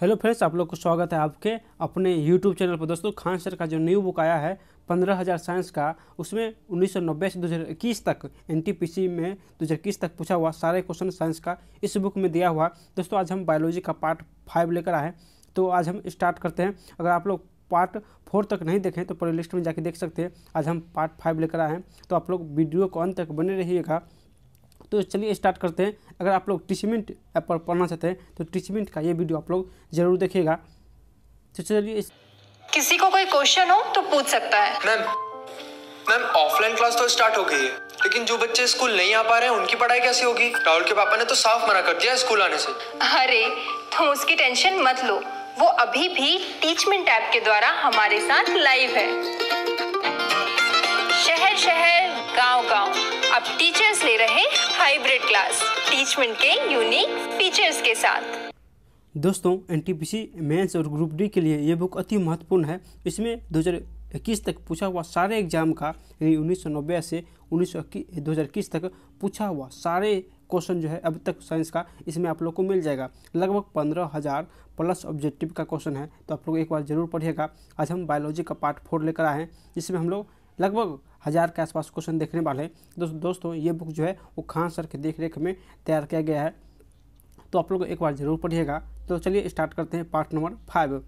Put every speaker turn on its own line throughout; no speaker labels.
hello friends आप लोग को स्वागत है आपके अपने यूट्यूब चैनल पर दोस्तों खान सर का जो न्यू बुक आया है पंद्रह हज़ार साइंस का उसमें उन्नीस से 2021 तक एनटीपीसी में 2021 तक पूछा हुआ सारे क्वेश्चन साइंस का इस बुक में दिया हुआ दोस्तों आज हम बायोलॉजी का पार्ट फाइव लेकर आए तो आज हम स्टार्ट करते हैं अगर आप लोग पार्ट फोर तक नहीं देखें तो प्ले लिस्ट में जाके देख सकते हैं आज हम पार्ट फाइव लेकर आए हैं तो आप लोग वीडियो को अंत तक बने रहिएगा तो चलिए स्टार्ट करते हैं अगर आप लोग टीचमेंट ऐप पर पढ़ना चाहते हैं तो टीचमेंट का ये वीडियो आप लोग जरूर देखेगा तो चलिए किसी को कोई क्वेश्चन हो तो पूछ सकता है मैम मैम ऑफलाइन क्लास तो स्टार्ट हो गई है लेकिन जो बच्चे स्कूल नहीं आ पा रहे हैं उनकी पढ़ाई कैसे होगी राहुल के पापा ने तो साफ मना कर दिया स्कूल आने से अरे तुम उसकी टेंशन मत लो वो अभी भी टीचमेंट ऐप के द्वारा हमारे साथ लाइव है शहर शहर गांव गांव अब टीचर्स ले रहे हाइब्रिड क्लास टीचमेंट के यूनिक फीचर्स के साथ दोस्तों एन टी मेंस और ग्रुप डी के लिए ये बुक अति महत्वपूर्ण है इसमें 2021 तक पूछा हुआ सारे एग्जाम का यानी उन्नीस से उन्नीस दो तक पूछा हुआ सारे क्वेश्चन जो है अब तक साइंस का इसमें आप लोग को मिल जाएगा लगभग पंद्रह हज़ार प्लस ऑब्जेक्टिव का क्वेश्चन है तो आप लोग एक बार जरूर पढ़िएगा आज हम बायोलॉजी का पार्ट फोर लेकर आए हैं जिसमें हम लोग लगभग हज़ार के आसपास क्वेश्चन देखने वाले हैं दोस्त दोस्तों ये बुक जो है वो खान सर के देख रेख में तैयार किया गया है तो आप लोग एक बार ज़रूर पढ़िएगा तो चलिए स्टार्ट करते हैं पार्ट नंबर फाइव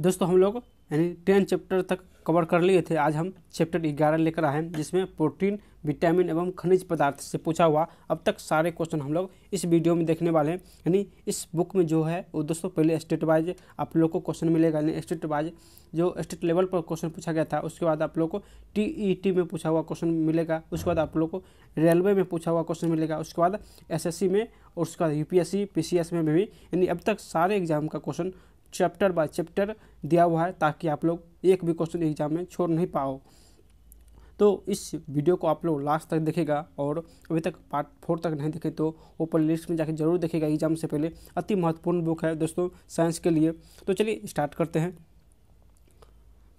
दोस्तों हम लोग यानी टेन चैप्टर तक कवर कर लिए थे आज हम चैप्टर ग्यारह लेकर आए हैं जिसमें प्रोटीन विटामिन एवं खनिज पदार्थ से पूछा हुआ अब तक सारे क्वेश्चन हम लोग इस वीडियो में देखने वाले हैं यानी इस बुक में जो है वो दोस्तों पहले स्टेट वाइज आप लोग को क्वेश्चन मिलेगा यानी स्टेट वाइज जो स्टेट लेवल पर क्वेश्चन पूछा गया था उसके बाद आप लोग को टी ई टी में पूछा हुआ क्वेश्चन मिलेगा उसके बाद आप लोग को रेलवे में पूछा हुआ क्वेश्चन मिलेगा उसके बाद एस एस सी में और उसके बाद U P S C P C S में भी यानी अब तक सारे एग्जाम का क्वेश्चन चैप्टर बाय चैप्टर दिया हुआ है ताकि आप लोग एक भी क्वेश्चन एग्जाम में छोड़ नहीं पाओ तो इस वीडियो को आप लोग लास्ट तक देखेगा और अभी तक पार्ट फोर तक नहीं देखे तो ओपन लिस्ट में जाकर जरूर देखेगा एग्जाम से पहले अति महत्वपूर्ण बुक है दोस्तों साइंस के लिए तो चलिए स्टार्ट करते हैं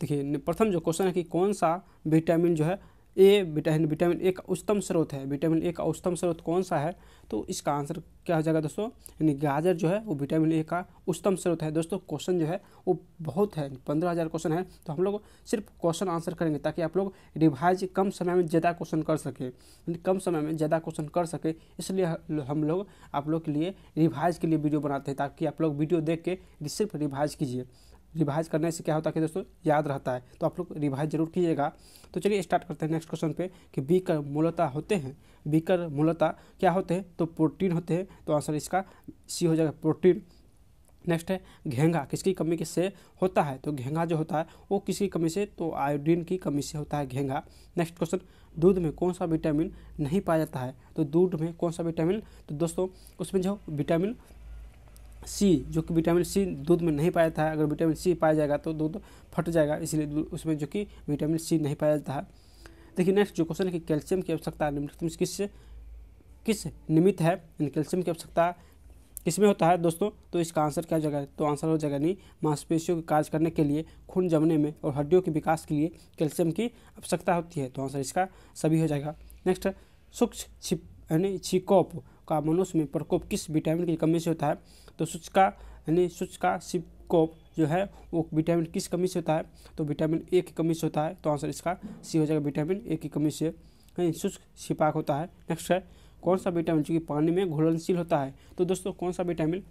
देखिए प्रथम जो क्वेश्चन है कि कौन सा विटामिन जो है ए विटामिन विटामिन ए का उच्चतम स्रोत है विटामिन ए का उच्चतम स्रोत कौन सा है तो इसका आंसर क्या हो जाएगा दोस्तों यानी गाजर जो है वो विटामिन ए का उच्चतम स्रोत है दोस्तों क्वेश्चन जो है वो बहुत है पंद्रह हज़ार क्वेश्चन है तो हम लोग सिर्फ क्वेश्चन आंसर करेंगे ताकि आप लोग रिवाइज कम समय में ज़्यादा क्वेश्चन कर सकें कम समय में ज़्यादा क्वेश्चन कर सके इसलिए हम लोग आप लोग के लिए रिवाइज के लिए वीडियो बनाते हैं ताकि आप लोग वीडियो देख के सिर्फ रिवाइज कीजिए रिवाइज करने से क्या होता है कि दोस्तों याद रहता है तो आप लोग रिवाइज जरूर कीजिएगा तो चलिए स्टार्ट करते हैं नेक्स्ट क्वेश्चन पे कि बीकर मूलता होते हैं बीकर मूलता क्या होते हैं तो प्रोटीन होते हैं तो आंसर इसका सी हो जाएगा प्रोटीन नेक्स्ट है घेंगा किसकी कमी से होता है तो घेंगा जो होता है वो किसकी कमी से तो आयोडीन की कमी से होता है घेंगा नेक्स्ट क्वेश्चन दूध में कौन सा विटामिन नहीं पाया जाता है तो दूध में कौन सा विटामिन तो दोस्तों उसमें जो विटामिन सी जो कि विटामिन सी दूध में नहीं पाया था अगर विटामिन सी पाया जाएगा तो दूध फट जाएगा इसलिए उसमें जो कि विटामिन सी नहीं पाया जाता है देखिए नेक्स्ट जो क्वेश्चन है कि कैल्शियम की आवश्यकता निम्नलिखित किस किस निमित्त है कैल्शियम की आवश्यकता किसमें होता है दोस्तों तो इसका आंसर क्या हो जाएगा तो आंसर हो जाएगा नहीं मांसपेशियों के कार्य करने के लिए खून जमने में और हड्डियों के विकास के लिए कैल्शियम की आवश्यकता होती है तो आंसर इसका सभी हो जाएगा नेक्स्ट सूक्ष्म छिप यानी छिकोप का मनुष्य में प्रकोप किस विटामिन की कमी से होता है तो सूचका यानी शुष्का सिपकोप जो है वो विटामिन किस कमी से होता है तो विटामिन ए की कमी से होता है तो आंसर इसका सी हो जाएगा विटामिन ए की कमी से शुष्क सिपाक होता है नेक्स्ट है कौन सा विटामिन चूँकि पानी में घुलनशील होता है तो दोस्तों कौन सा विटामिन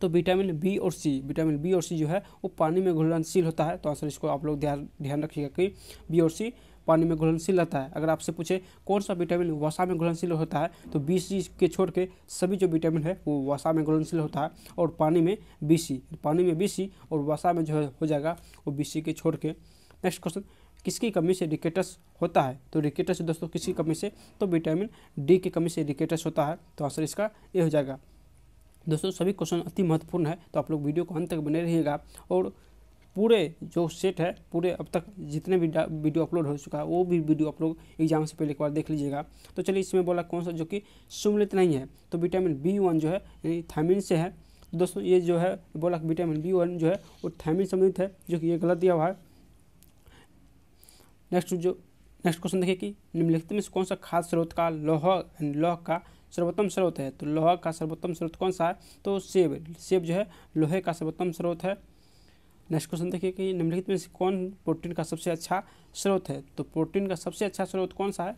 तो विटामिन बी और सी विटामिन बी और सी जो है वो पानी में घुलनशील होता है तो आंसर इसको आप लोग ध्यान ध्यान रखिएगा कि बी और सी पानी में घुलनशील रहता है अगर आपसे पूछे कौन सा विटामिन वसा में घुलनशील होता है तो बी सी के छोड़ के सभी जो विटामिन है वो वसा में घुलनशील होता है और पानी में बी सी पानी में बी सी और वसा में जो हो जाएगा वो बी सी के छोड़ के नेक्स्ट क्वेश्चन किसकी कमी से रिकेटस होता है तो रिकेटस दोस्तों किसकी कमी से तो विटामिन डी की कमी से रिकेटस होता है तो आंसर इसका ये हो जाएगा दोस्तों सभी क्वेश्चन अति महत्वपूर्ण है तो आप लोग वीडियो को अंत तक बने रहिएगा और पूरे जो सेट है पूरे अब तक जितने भी वीडियो अपलोड हो चुका है वो भी वीडियो आप लोग एग्जाम से पहले एक बार देख लीजिएगा तो चलिए इसमें बोला कौन सा जो कि सुमिलित नहीं है तो विटामिन बी वन जो है यानी थामिन से है तो दोस्तों ये जो है बोला विटामिन बी वन जो है वो थैमिन संबंधित है जो कि ये गलत दिया हुआ है नेक्स्ट जो नेक्स्ट क्वेश्चन देखिए कि निम्नलिखित में से कौन सा खाद्य स्रोत का लोह लोह का सर्वोत्तम स्रोत है तो लोह का सर्वोत्तम स्रोत कौन सा है तो सेब सेब जो है लोहे का सर्वोत्तम स्रोत है नेक्स्ट क्वेश्चन देखिए कि निम्नलिखित में से कौन प्रोटीन का सबसे अच्छा स्रोत है तो प्रोटीन का सबसे अच्छा स्रोत कौन सा है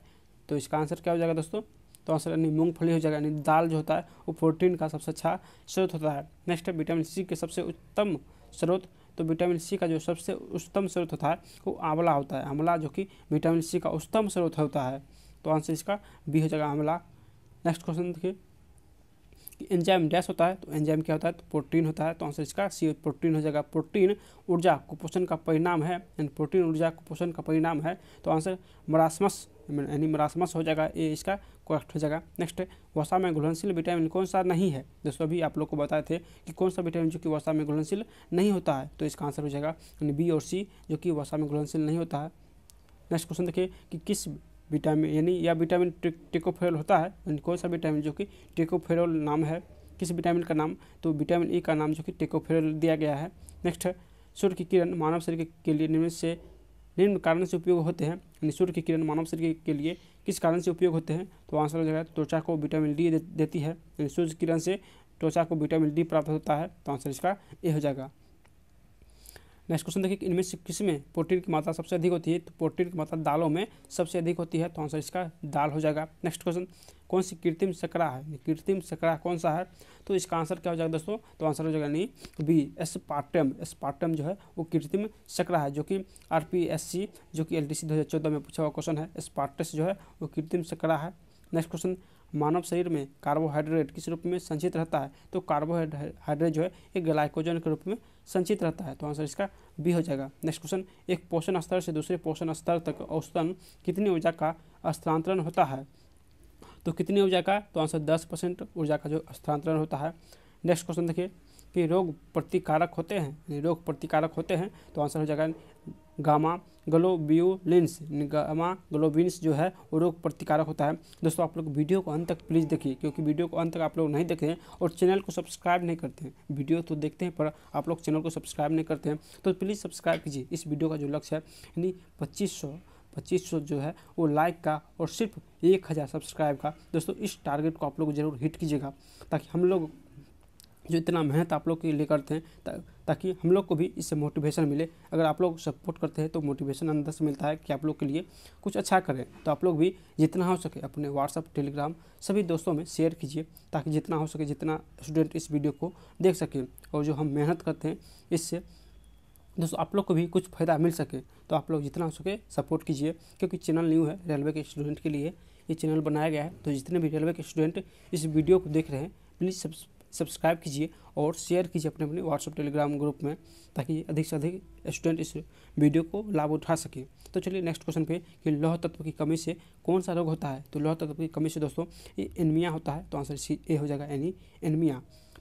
तो इसका आंसर क्या हो जाएगा दोस्तों तो आंसर यानी मूंगफली हो जाएगा यानी दाल जो होता है वो प्रोटीन का सबसे अच्छा स्रोत होता है नेक्स्ट है विटामिन सी के सबसे उत्तम स्रोत तो विटामिन सी का जो सबसे उत्तम स्रोत होता है वो आंवला होता है आंवला जो कि विटामिन सी का उत्तम स्रोत होता है तो आंसर इसका बी हो जाएगा आंवला नेक्स्ट क्वेश्चन देखिए एंजाइम डैश होता है तो एंजाइम क्या होता है तो प्रोटीन होता है तो आंसर इसका सी प्रोटीन हो जाएगा प्रोटीन ऊर्जा कुपोषण का परिणाम है यानी प्रोटीन ऊर्जा कुपोषण का परिणाम है तो आंसर मरासमस यानी मरासमस हो जाएगा ये इसका करेक्ट हो जाएगा नेक्स्ट वसा में घुलनशील विटामिन कौन सा नहीं है दोस्तों अभी आप लोग को बताए थे कि कौन सा विटामिन जो कि वसा में घुलनशील नहीं होता है तो इसका आंसर हो जाएगा यानी बी और सी जो कि वसा में घुलनशील नहीं होता है नेक्स्ट क्वेश्चन देखिए कि किस विटामिन यानी या विटामिन टिकोफेरल होता है कौन सा विटामिन जो कि टिकोफेरल नाम है किस विटामिन का नाम तो विटामिन ई का नाम जो कि टिकोफेरल दिया गया है नेक्स्ट सूर्य की किरण मानव शरीर के लिए निम्न से निम्न कारण से उपयोग होते हैं यानी सूर्य की किरण मानव शरीर के लिए किस कारण से उपयोग होते हैं तो आंसर हो जाएगा त्वचा को विटामिन डी देती है यानी सूर्य किरण से त्वचा को विटामिन डी प्राप्त होता है तो आंसर इसका ए हो जाएगा नेक्स्ट क्वेश्चन देखिए इनमें से किस में प्रोटीन की मात्रा सबसे अधिक होती है तो प्रोटीन की मात्रा दालों में सबसे अधिक होती है तो आंसर इसका दाल हो जाएगा नेक्स्ट क्वेश्चन कौन सी कृत्रिम सकरा है कृत्रिम सकरा कौन सा है तो इसका आंसर क्या हो जाएगा दोस्तों तो आंसर हो जाएगा नहीं B aspartame aspartame जो है वो कृत्रिम सकरा है जो कि आर पी एस सी जो कि एल टी सी दो हज़ार चौदह में पूछा हुआ क्वेश्चन है एस्पार्टस जो है वो कृत्रिम सकरा है नेक्स्ट क्वेश्चन मानव शरीर में कार्बोहाइड्रेट किस रूप में संचित रहता है तो कार्बोहाइड्रेट जो है एक ग्लाइकोजन के रूप में संचित रहता है तो आंसर इसका बी हो जाएगा नेक्स्ट क्वेश्चन एक पोषण स्तर से दूसरे पोषण स्तर तक औसतन कितनी ऊर्जा का स्थानांतरण होता है तो कितनी ऊर्जा का तो आंसर दस परसेंट ऊर्जा का जो स्थानांतरण होता है नेक्स्ट क्वेश्चन देखिए कि रोग प्रतिकारक होते हैं रोग प्रतिकारक होते हैं तो आंसर हो जाएगा गामा ग्लोब्यूलिन्स गामा ग्लोबिन्स जो है वो रोग प्रतिकारक होता है दोस्तों आप लोग वीडियो को अंत तक प्लीज़ देखिए क्योंकि वीडियो को अंत तक आप लोग नहीं देखें और चैनल को सब्सक्राइब नहीं करते हैं वीडियो तो देखते हैं पर आप लोग चैनल को सब्सक्राइब नहीं करते हैं तो प्लीज़ सब्सक्राइब कीजिए इस वीडियो का जो लक्ष्य है यानी पच्चीस पच्चीस सौ जो है वो लाइक का और सिर्फ एक हज़ार सब्सक्राइब का दोस्तों इस टारगेट को आप लोग जरूर हिट कीजिएगा ताकि हम लोग जो इतना मेहनत आप लोग के लिए करते हैं ता, ताकि हम लोग को भी इससे मोटिवेशन मिले अगर आप लोग सपोर्ट करते हैं तो मोटिवेशन अंदर से मिलता है कि आप लोग के लिए कुछ अच्छा करें तो आप लोग भी जितना हो सके अपने व्हाट्सअप टेलीग्राम सभी दोस्तों में शेयर कीजिए ताकि जितना हो सके जितना स्टूडेंट इस वीडियो को देख सकें और जो हम मेहनत करते हैं इससे दोस्तों आप लोग को भी कुछ फ़ायदा मिल सके तो आप लोग जितना हो सके सपोर्ट कीजिए क्योंकि चैनल न्यू है रेलवे के स्टूडेंट के लिए ये चैनल बनाया गया है तो जितने भी रेलवे के स्टूडेंट इस वीडियो को देख रहे हैं प्लीज़ सब सब्सक्राइब कीजिए और शेयर कीजिए अपने अपने व्हाट्सअप टेलीग्राम ग्रुप में ताकि अधिक से अधिक स्टूडेंट इस वीडियो को लाभ उठा सकें तो चलिए नेक्स्ट क्वेश्चन पे कि लौह तत्व की कमी से कौन सा रोग होता है तो लौह तत्व की कमी से दोस्तों ये होता है तो आंसर सी ए हो जाएगा यानी एनमिया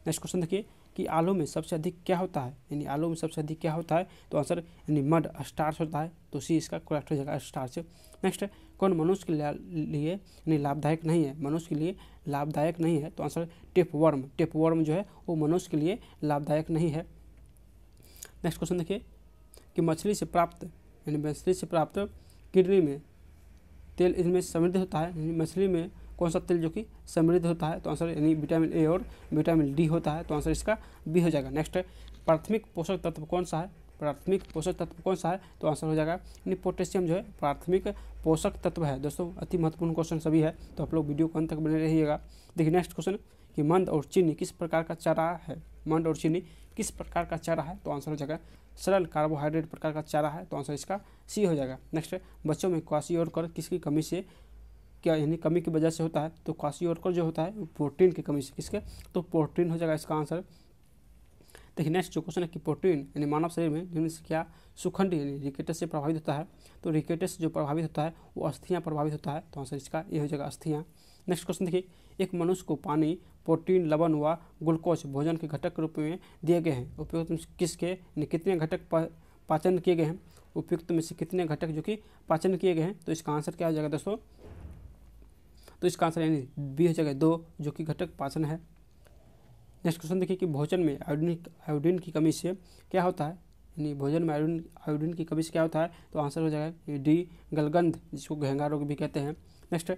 नेक्स्ट क्वेश्चन देखिए कि आलू में सबसे अधिक क्या होता है यानी आलू में सबसे अधिक क्या होता है तो आंसर यानी मड स्टार्स होता है तो सी इसका करेक्ट हो जाएगा स्टार्स नेक्स्ट कौन मनुष्य के लिए यानी लाभदायक नहीं है मनुष्य के लिए लाभदायक नहीं है तो answer tapeworm tapeworm जो है वो मनुष्य के लिए लाभदायक नहीं है नेक्स्ट क्वेश्चन देखिए कि मछली से प्राप्त यानी मछली से प्राप्त किडनी में तेल इसमें समृद्ध होता है मछली में कौन सा तेल जो कि समृद्ध होता है तो आंसर यानी विटामिन ए और विटामिन डी होता है तो आंसर इसका बी हो जाएगा नेक्स्ट है प्राथमिक पोषक तत्व कौन सा है प्राथमिक पोषक तत्व कौन सा है तो आंसर हो जाएगा यानी पोटेशियम जो है प्राथमिक पोषक तत्व है दोस्तों अति महत्वपूर्ण क्वेश्चन सभी है तो आप लोग वीडियो को अंत तक बने रहिएगा देखिए नेक्स्ट क्वेश्चन कि मंद और चीनी किस प्रकार का चारा है मंद और चीनी किस प्रकार का चारा है तो आंसर हो जाएगा सरल कार्बोहाइड्रेट प्रकार का चारा है तो आंसर इसका सी हो जाएगा नेक्स्ट बच्चों में क्वासी और कर किसकी कमी से क्या यानी कमी की वजह से होता है तो काशी और जो होता है वो प्रोटीन की कमी से किसके तो प्रोटीन हो जाएगा इसका आंसर देखिए नेक्स्ट जो क्वेश्चन है कि प्रोटीन यानी मानव शरीर में जिनमें से क्या सुखंड यानी रिकेटस से प्रभावित होता है तो रिकेटस जो प्रभावित होता है वो अस्थियाँ प्रभावित होता है तो आंसर इसका ये हो जाएगा अस्थियाँ नेक्स्ट क्वेश्चन देखिए एक मनुष्य को पानी प्रोटीन लवन व ग्लूकोज भोजन के घटक के रूप में दिए गए हैं उपयुक्त किसके कितने घटक पाचन किए गए हैं उपयुक्त में से कितने घटक जो कि पाचन किए गए हैं तो इसका आंसर क्या हो जाएगा दोस्तों तो इसका आंसर यानी बी हो जाएगा दो जो कि घटक पाचन है नेक्स्ट क्वेश्चन देखिए कि भोजन में आयोडीन आयोडीन की कमी से क्या होता है यानी भोजन में आयोडीन आयोडीन की कमी से क्या होता है तो आंसर हो जाएगा डी गलगंध जिसको गहंगा रोग भी कहते हैं नेक्स्ट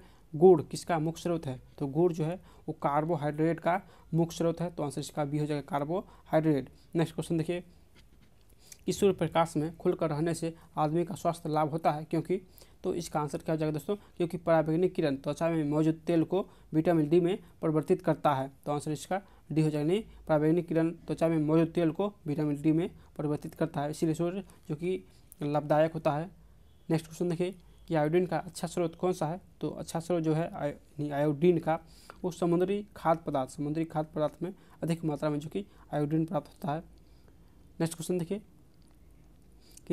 गुड़ किसका मुख्य स्रोत है तो गुड़ जो है वो कार्बोहाइड्रेट का मुख्य स्रोत है तो आंसर इसका बी हो जाएगा कार्बोहाइड्रेट नेक्स्ट क्वेश्चन देखिए इस सूर्य प्रकाश में खुलकर रहने से आदमी का स्वास्थ्य लाभ होता है क्योंकि तो इसका आंसर क्या हो जाएगा दोस्तों क्योंकि पराबैंगनी किरण त्वचा में मौजूद तेल को विटामिन डी में परिवर्तित करता है तो आंसर इसका डी हो जाएगा नहीं पराबैंगनी किरण त्वचा में मौजूद तेल को विटामिन डी में परिवर्तित करता है इसीलिए सूर्य जो कि लाभदायक होता है नेक्स्ट क्वेश्चन देखिए कि आयोडीन का अच्छा स्रोत कौन सा है तो अच्छा स्रोत जो है आयोडीन का वो समुद्री खाद्य पदार्थ समुद्री खाद्य पदार्थ में अधिक मात्रा में जो कि आयोडीन प्राप्त होता है नेक्स्ट क्वेश्चन देखिए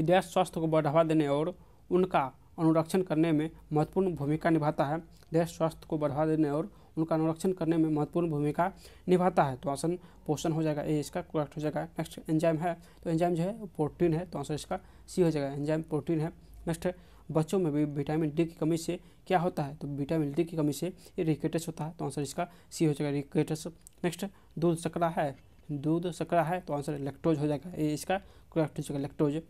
देश स्वास्थ्य को बढ़ावा देने और उनका अनुरक्षण करने में महत्वपूर्ण भूमिका निभाता है देश स्वास्थ्य को बढ़ावा देने और उनका अनुरक्षण करने में महत्वपूर्ण भूमिका निभाता है तो आसन पोषण हो जाएगा ए इसका करेक्ट हो जाएगा नेक्स्ट एंजाइम है तो एंजाइम जो है प्रोटीन है तो आंसर इसका सी हो जाएगा एंजाइम प्रोटीन है नेक्स्ट बच्चों में भी विटामिन डी की कमी से क्या होता है तो विटामिन डी की कमी से रिकेटस होता है तो आंसर इसका सी हो जाएगा रिकेटस नेक्स्ट दूध सकरा है दूध सकरा है तो आंसर लेक्टोज हो जाएगा ए इसका करेक्ट हो जाएगा लेक्टोज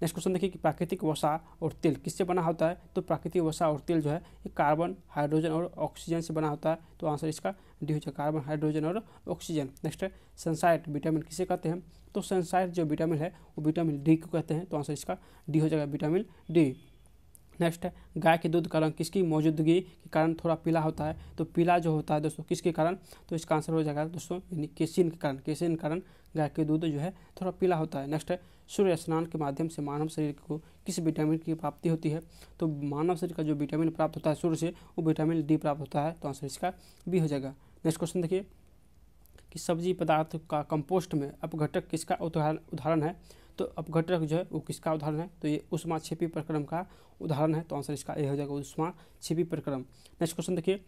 नेक्स्ट क्वेश्चन देखिए कि प्राकृतिक वसा और तेल किससे बना होता है तो प्राकृतिक वसा और तेल जो है ये कार्बन हाइड्रोजन और ऑक्सीजन से बना होता है तो आंसर इसका डी हो जाएगा कार्बन हाइड्रोजन और ऑक्सीजन नेक्स्ट है सनसाइट विटामिन किसे कहते हैं तो सनसाइट जो विटामिन है वो विटामिन डी को कहते हैं तो आंसर इसका डी हो जाएगा विटामिन डी नेक्स्ट है गाय के दूध का रंग किसकी मौजूदगी के कारण थोड़ा पीला होता है तो पीला जो होता है दोस्तों किसके कारण तो इसका आंसर हो जाएगा दोस्तों यानी केसिन के कारण केसिन के कारण गाय के दूध जो है थोड़ा पीला होता है नेक्स्ट है सूर्य स्नान के माध्यम से मानव शरीर को किस विटामिन की प्राप्ति होती है तो मानव शरीर का जो विटामिन प्राप्त होता है सूर्य से वो विटामिन डी प्राप्त होता है तो आंसर इसका बी हो जाएगा नेक्स्ट क्वेश्चन देखिए कि सब्जी पदार्थ का कंपोस्ट में अपघटक किसका उदाहरण है तो अपघटक जो है वो किसका उदाहरण है तो ये उष्मा छिपी प्रक्रम का उदाहरण है तो आंसर इसका ए हो जाएगा उष्मा छिपी प्रक्रम नेक्स्ट क्वेश्चन देखिए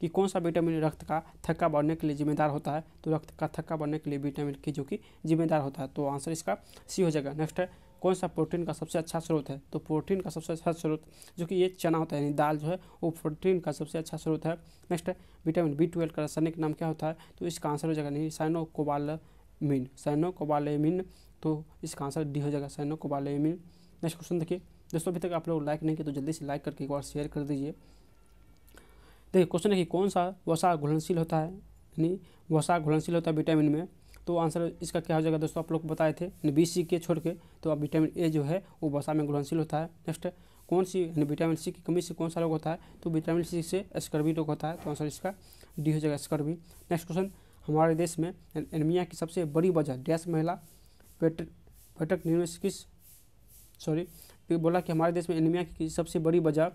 कि कौन सा विटामिन रक्त का थक्का बढ़ने के लिए जिम्मेदार होता है तो रक्त का थक्का बढ़ने के लिए विटामिन की जो कि जिम्मेदार होता है तो आंसर इसका सी हो जाएगा नेक्स्ट है कौन सा प्रोटीन का सबसे अच्छा स्रोत है तो प्रोटीन का सबसे अच्छा स्रोत जो कि ये चना होता है यानी दाल जो है वो प्रोटीन का सबसे अच्छा स्रोत है नेक्स्ट है विटामिन बी ट्वेल्व का रासायनिक नाम क्या होता है तो इसका आंसर हो जाएगा नहीं साइनो कोबालमिन साइनो कोबालमिन तो इसका आंसर डी हो जाएगा साइनो कोबालमिन नेक्स्ट क्वेश्चन देखिए दोस्तों अभी तक आप लोग लाइक नहीं किया तो जल्दी से लाइक करके एक बार शेयर कर दीजिए देखिए क्वेश्चन है कि कौन सा वसा घुलनशील होता है यानी वसा घुलनशील होता है विटामिन में तो आंसर इसका क्या हो जाएगा दोस्तों आप लोग बताए थे बी सी के छोड़ के तो अब विटामिन ए जो है वो वसा में घुलनशील होता है नेक्स्ट कौन सी यानी विटामिन सी की कमी से कौन सा रोग होता है तो विटामिन सी से स्कर्वी रोग होता है तो आंसर इसका डी हो जाएगा स्कर्वी नेक्स्ट क्वेश्चन हमारे देश में एनीमिया की सबसे बड़ी वजह डैश महिला पेट पेटक निर्मित किस सॉरी बोला कि हमारे देश में एनीमिया की सबसे बड़ी वजह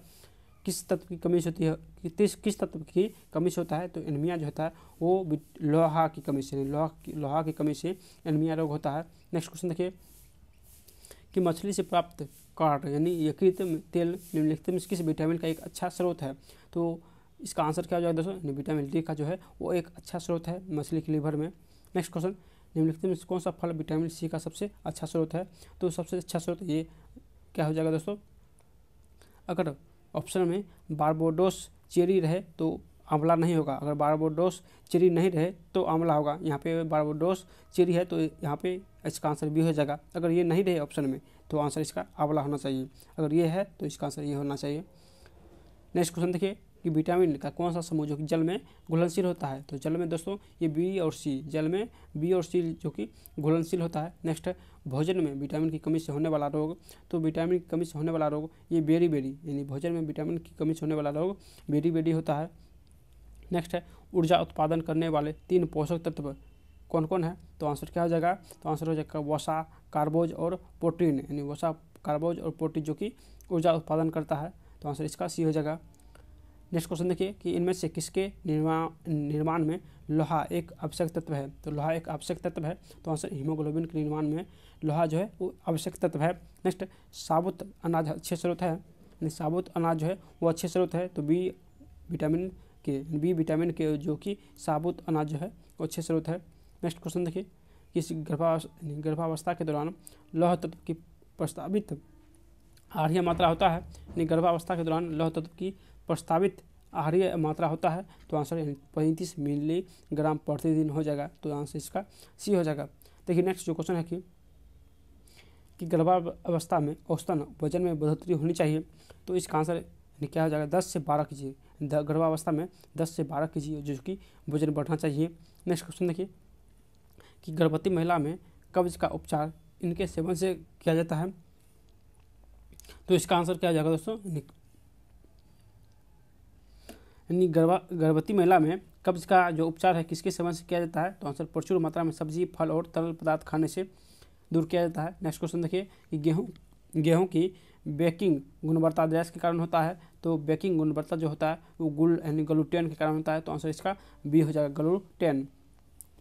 किस तत्व की कमी होती है किस किस तत्व की कमी से होता है तो एनमिया जो होता है वो लोहा की कमी से लोहा की लोहा की कमी से एनमिया रोग होता है नेक्स्ट क्वेश्चन देखिए कि मछली से प्राप्त कार्ड यानी यकृत तेल निम्नलिखित में किस विटामिन का एक अच्छा स्रोत है तो इसका आंसर क्या हो जाएगा दोस्तों विटामिन डी का जो है वो एक अच्छा स्रोत है मछली के लीवर में नेक्स्ट क्वेश्चन निम्नलिखित में कौन सा फल विटामिन सी का सबसे अच्छा स्रोत है तो सबसे अच्छा स्रोत ये क्या हो जाएगा दोस्तों अगर ऑप्शन में बारबोडोस चेरी रहे तो आंवला नहीं होगा अगर बारबोडोस चेरी नहीं रहे तो आंवला होगा यहाँ पे बारबोडोस चेरी है तो यहाँ पे इसका आंसर बी हो जाएगा अगर ये नहीं रहे ऑप्शन में तो आंसर इसका आंवला होना चाहिए अगर ये है तो इसका आंसर ये होना चाहिए नेक्स्ट क्वेश्चन देखिए कि विटामिन का कौन सा समूह जो कि जल में घुलनशील होता है तो जल में दोस्तों ये बी और सी जल में बी और सी जो कि घुलनशील होता है नेक्स्ट भोजन में विटामिन की कमी से होने वाला रोग तो विटामिन की कमी से होने वाला रोग ये बेरी बेरी यानी भोजन में विटामिन की कमी से होने वाला रोग बेरी बेरी होता है नेक्स्ट है ऊर्जा उत्पादन करने वाले तीन पोषक तत्व कौन कौन है तो आंसर क्या हो जाएगा तो आंसर हो जाएगा वसा कार्बोज और प्रोटीन यानी वसा कार्बोज और प्रोटीन जो कि ऊर्जा उत्पादन करता है तो आंसर इसका सी हो जाएगा नेक्स्ट क्वेश्चन देखिए कि इनमें से किसके निर्माण निर्माण में लोहा एक आवश्यक तत्व है तो लोहा एक आवश्यक तत्व है तो आंसर हीमोग्लोबिन के निर्माण में लोहा जो है वो आवश्यक तत्व है नेक्स्ट साबुत अनाज अच्छे स्रोत है साबुत अनाज जो है वो अच्छे स्रोत है तो B vitamin K B vitamin K जो कि साबुत अनाज जो है वो अच्छे स्रोत है नेक्स्ट क्वेश्चन देखिए किस गर्भा गर्भावस्था के दौरान लौह तत्व की प्रस्तावित आर्य मात्रा होता है यानी गर्भावस्था के दौरान लौह तत्व की प्रस्तावित आहार्य मात्रा होता है तो आंसर पैंतीस मिलीग्राम प्रतिदिन हो जाएगा तो आंसर इसका सी हो जाएगा देखिए नेक्स्ट जो क्वेश्चन है कि कि गर्भावस्था में औसतन वजन में बढ़ोतरी होनी चाहिए तो इसका आंसर क्या हो जाएगा दस से बारह के जी गर्भावस्था में दस से बारह के जी जो कि वजन बढ़ना चाहिए नेक्स्ट क्वेश्चन देखिए कि गर्भवती महिला में कब्ज का उपचार इनके सेवन से किया जाता है तो इसका आंसर क्या हो जाएगा दोस्तों यानी गर्भा गर्भवती महिला में कब्ज का जो उपचार है किसके सेवन से किया जाता है तो आंसर प्रचुर मात्रा में सब्जी फल और तरल पदार्थ खाने से दूर किया जाता है नेक्स्ट क्वेश्चन देखिए कि गेहूँ गेहूँ की बेकिंग गुणवत्ता दैस के कारण होता है तो बेकिंग गुणवत्ता जो होता है वो गुल यानी ग्लूटेन के कारण होता है तो आंसर इसका बी हो जाएगा ग्लूटेन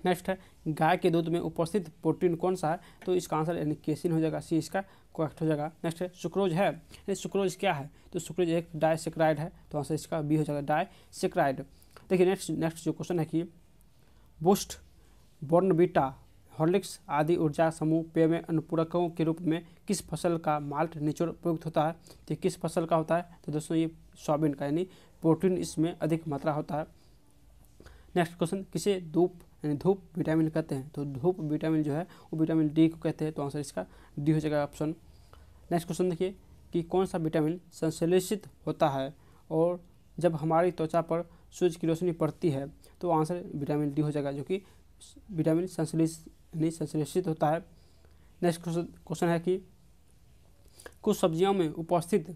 नेक्स्ट है गाय के दूध में उपस्थित प्रोटीन कौन सा है तो इसका आंसर यानी केसिन हो जाएगा सी इसका करेक्ट हो जाएगा नेक्स्ट है सुक्रोज है सुक्रोज क्या है तो सुक्रोज एक डायसेक्राइड है तो आंसर इसका बी हो जाएगा डायसेक्राइड देखिए नेक्स्ट नेक्स्ट जो क्वेश्चन है कि बूस्ट बोर्नबीटा हॉर्लिक्स आदि ऊर्जा समूह पेय में अनुपूरकों के रूप में किस फसल का माल्ट निचोड़ उपयुक्त होता है तो किस फसल का होता है तो दोस्तों ये सोयाबीन का यानी प्रोटीन इसमें अधिक मात्रा होता है नेक्स्ट क्वेश्चन किसे धूप यानी धूप विटामिन कहते हैं तो धूप विटामिन जो है वो विटामिन डी को कहते हैं तो आंसर इसका डी हो जाएगा ऑप्शन नेक्स्ट क्वेश्चन देखिए कि कौन सा विटामिन संश्लेषित होता है और जब हमारी त्वचा पर सूर्य की रोशनी पड़ती है तो आंसर विटामिन डी हो जाएगा जो कि विटामिन संश्लेषित नहीं संश्लेषित होता है नेक्स्ट क्वेश्चन है कि कुछ सब्जियों में उपस्थित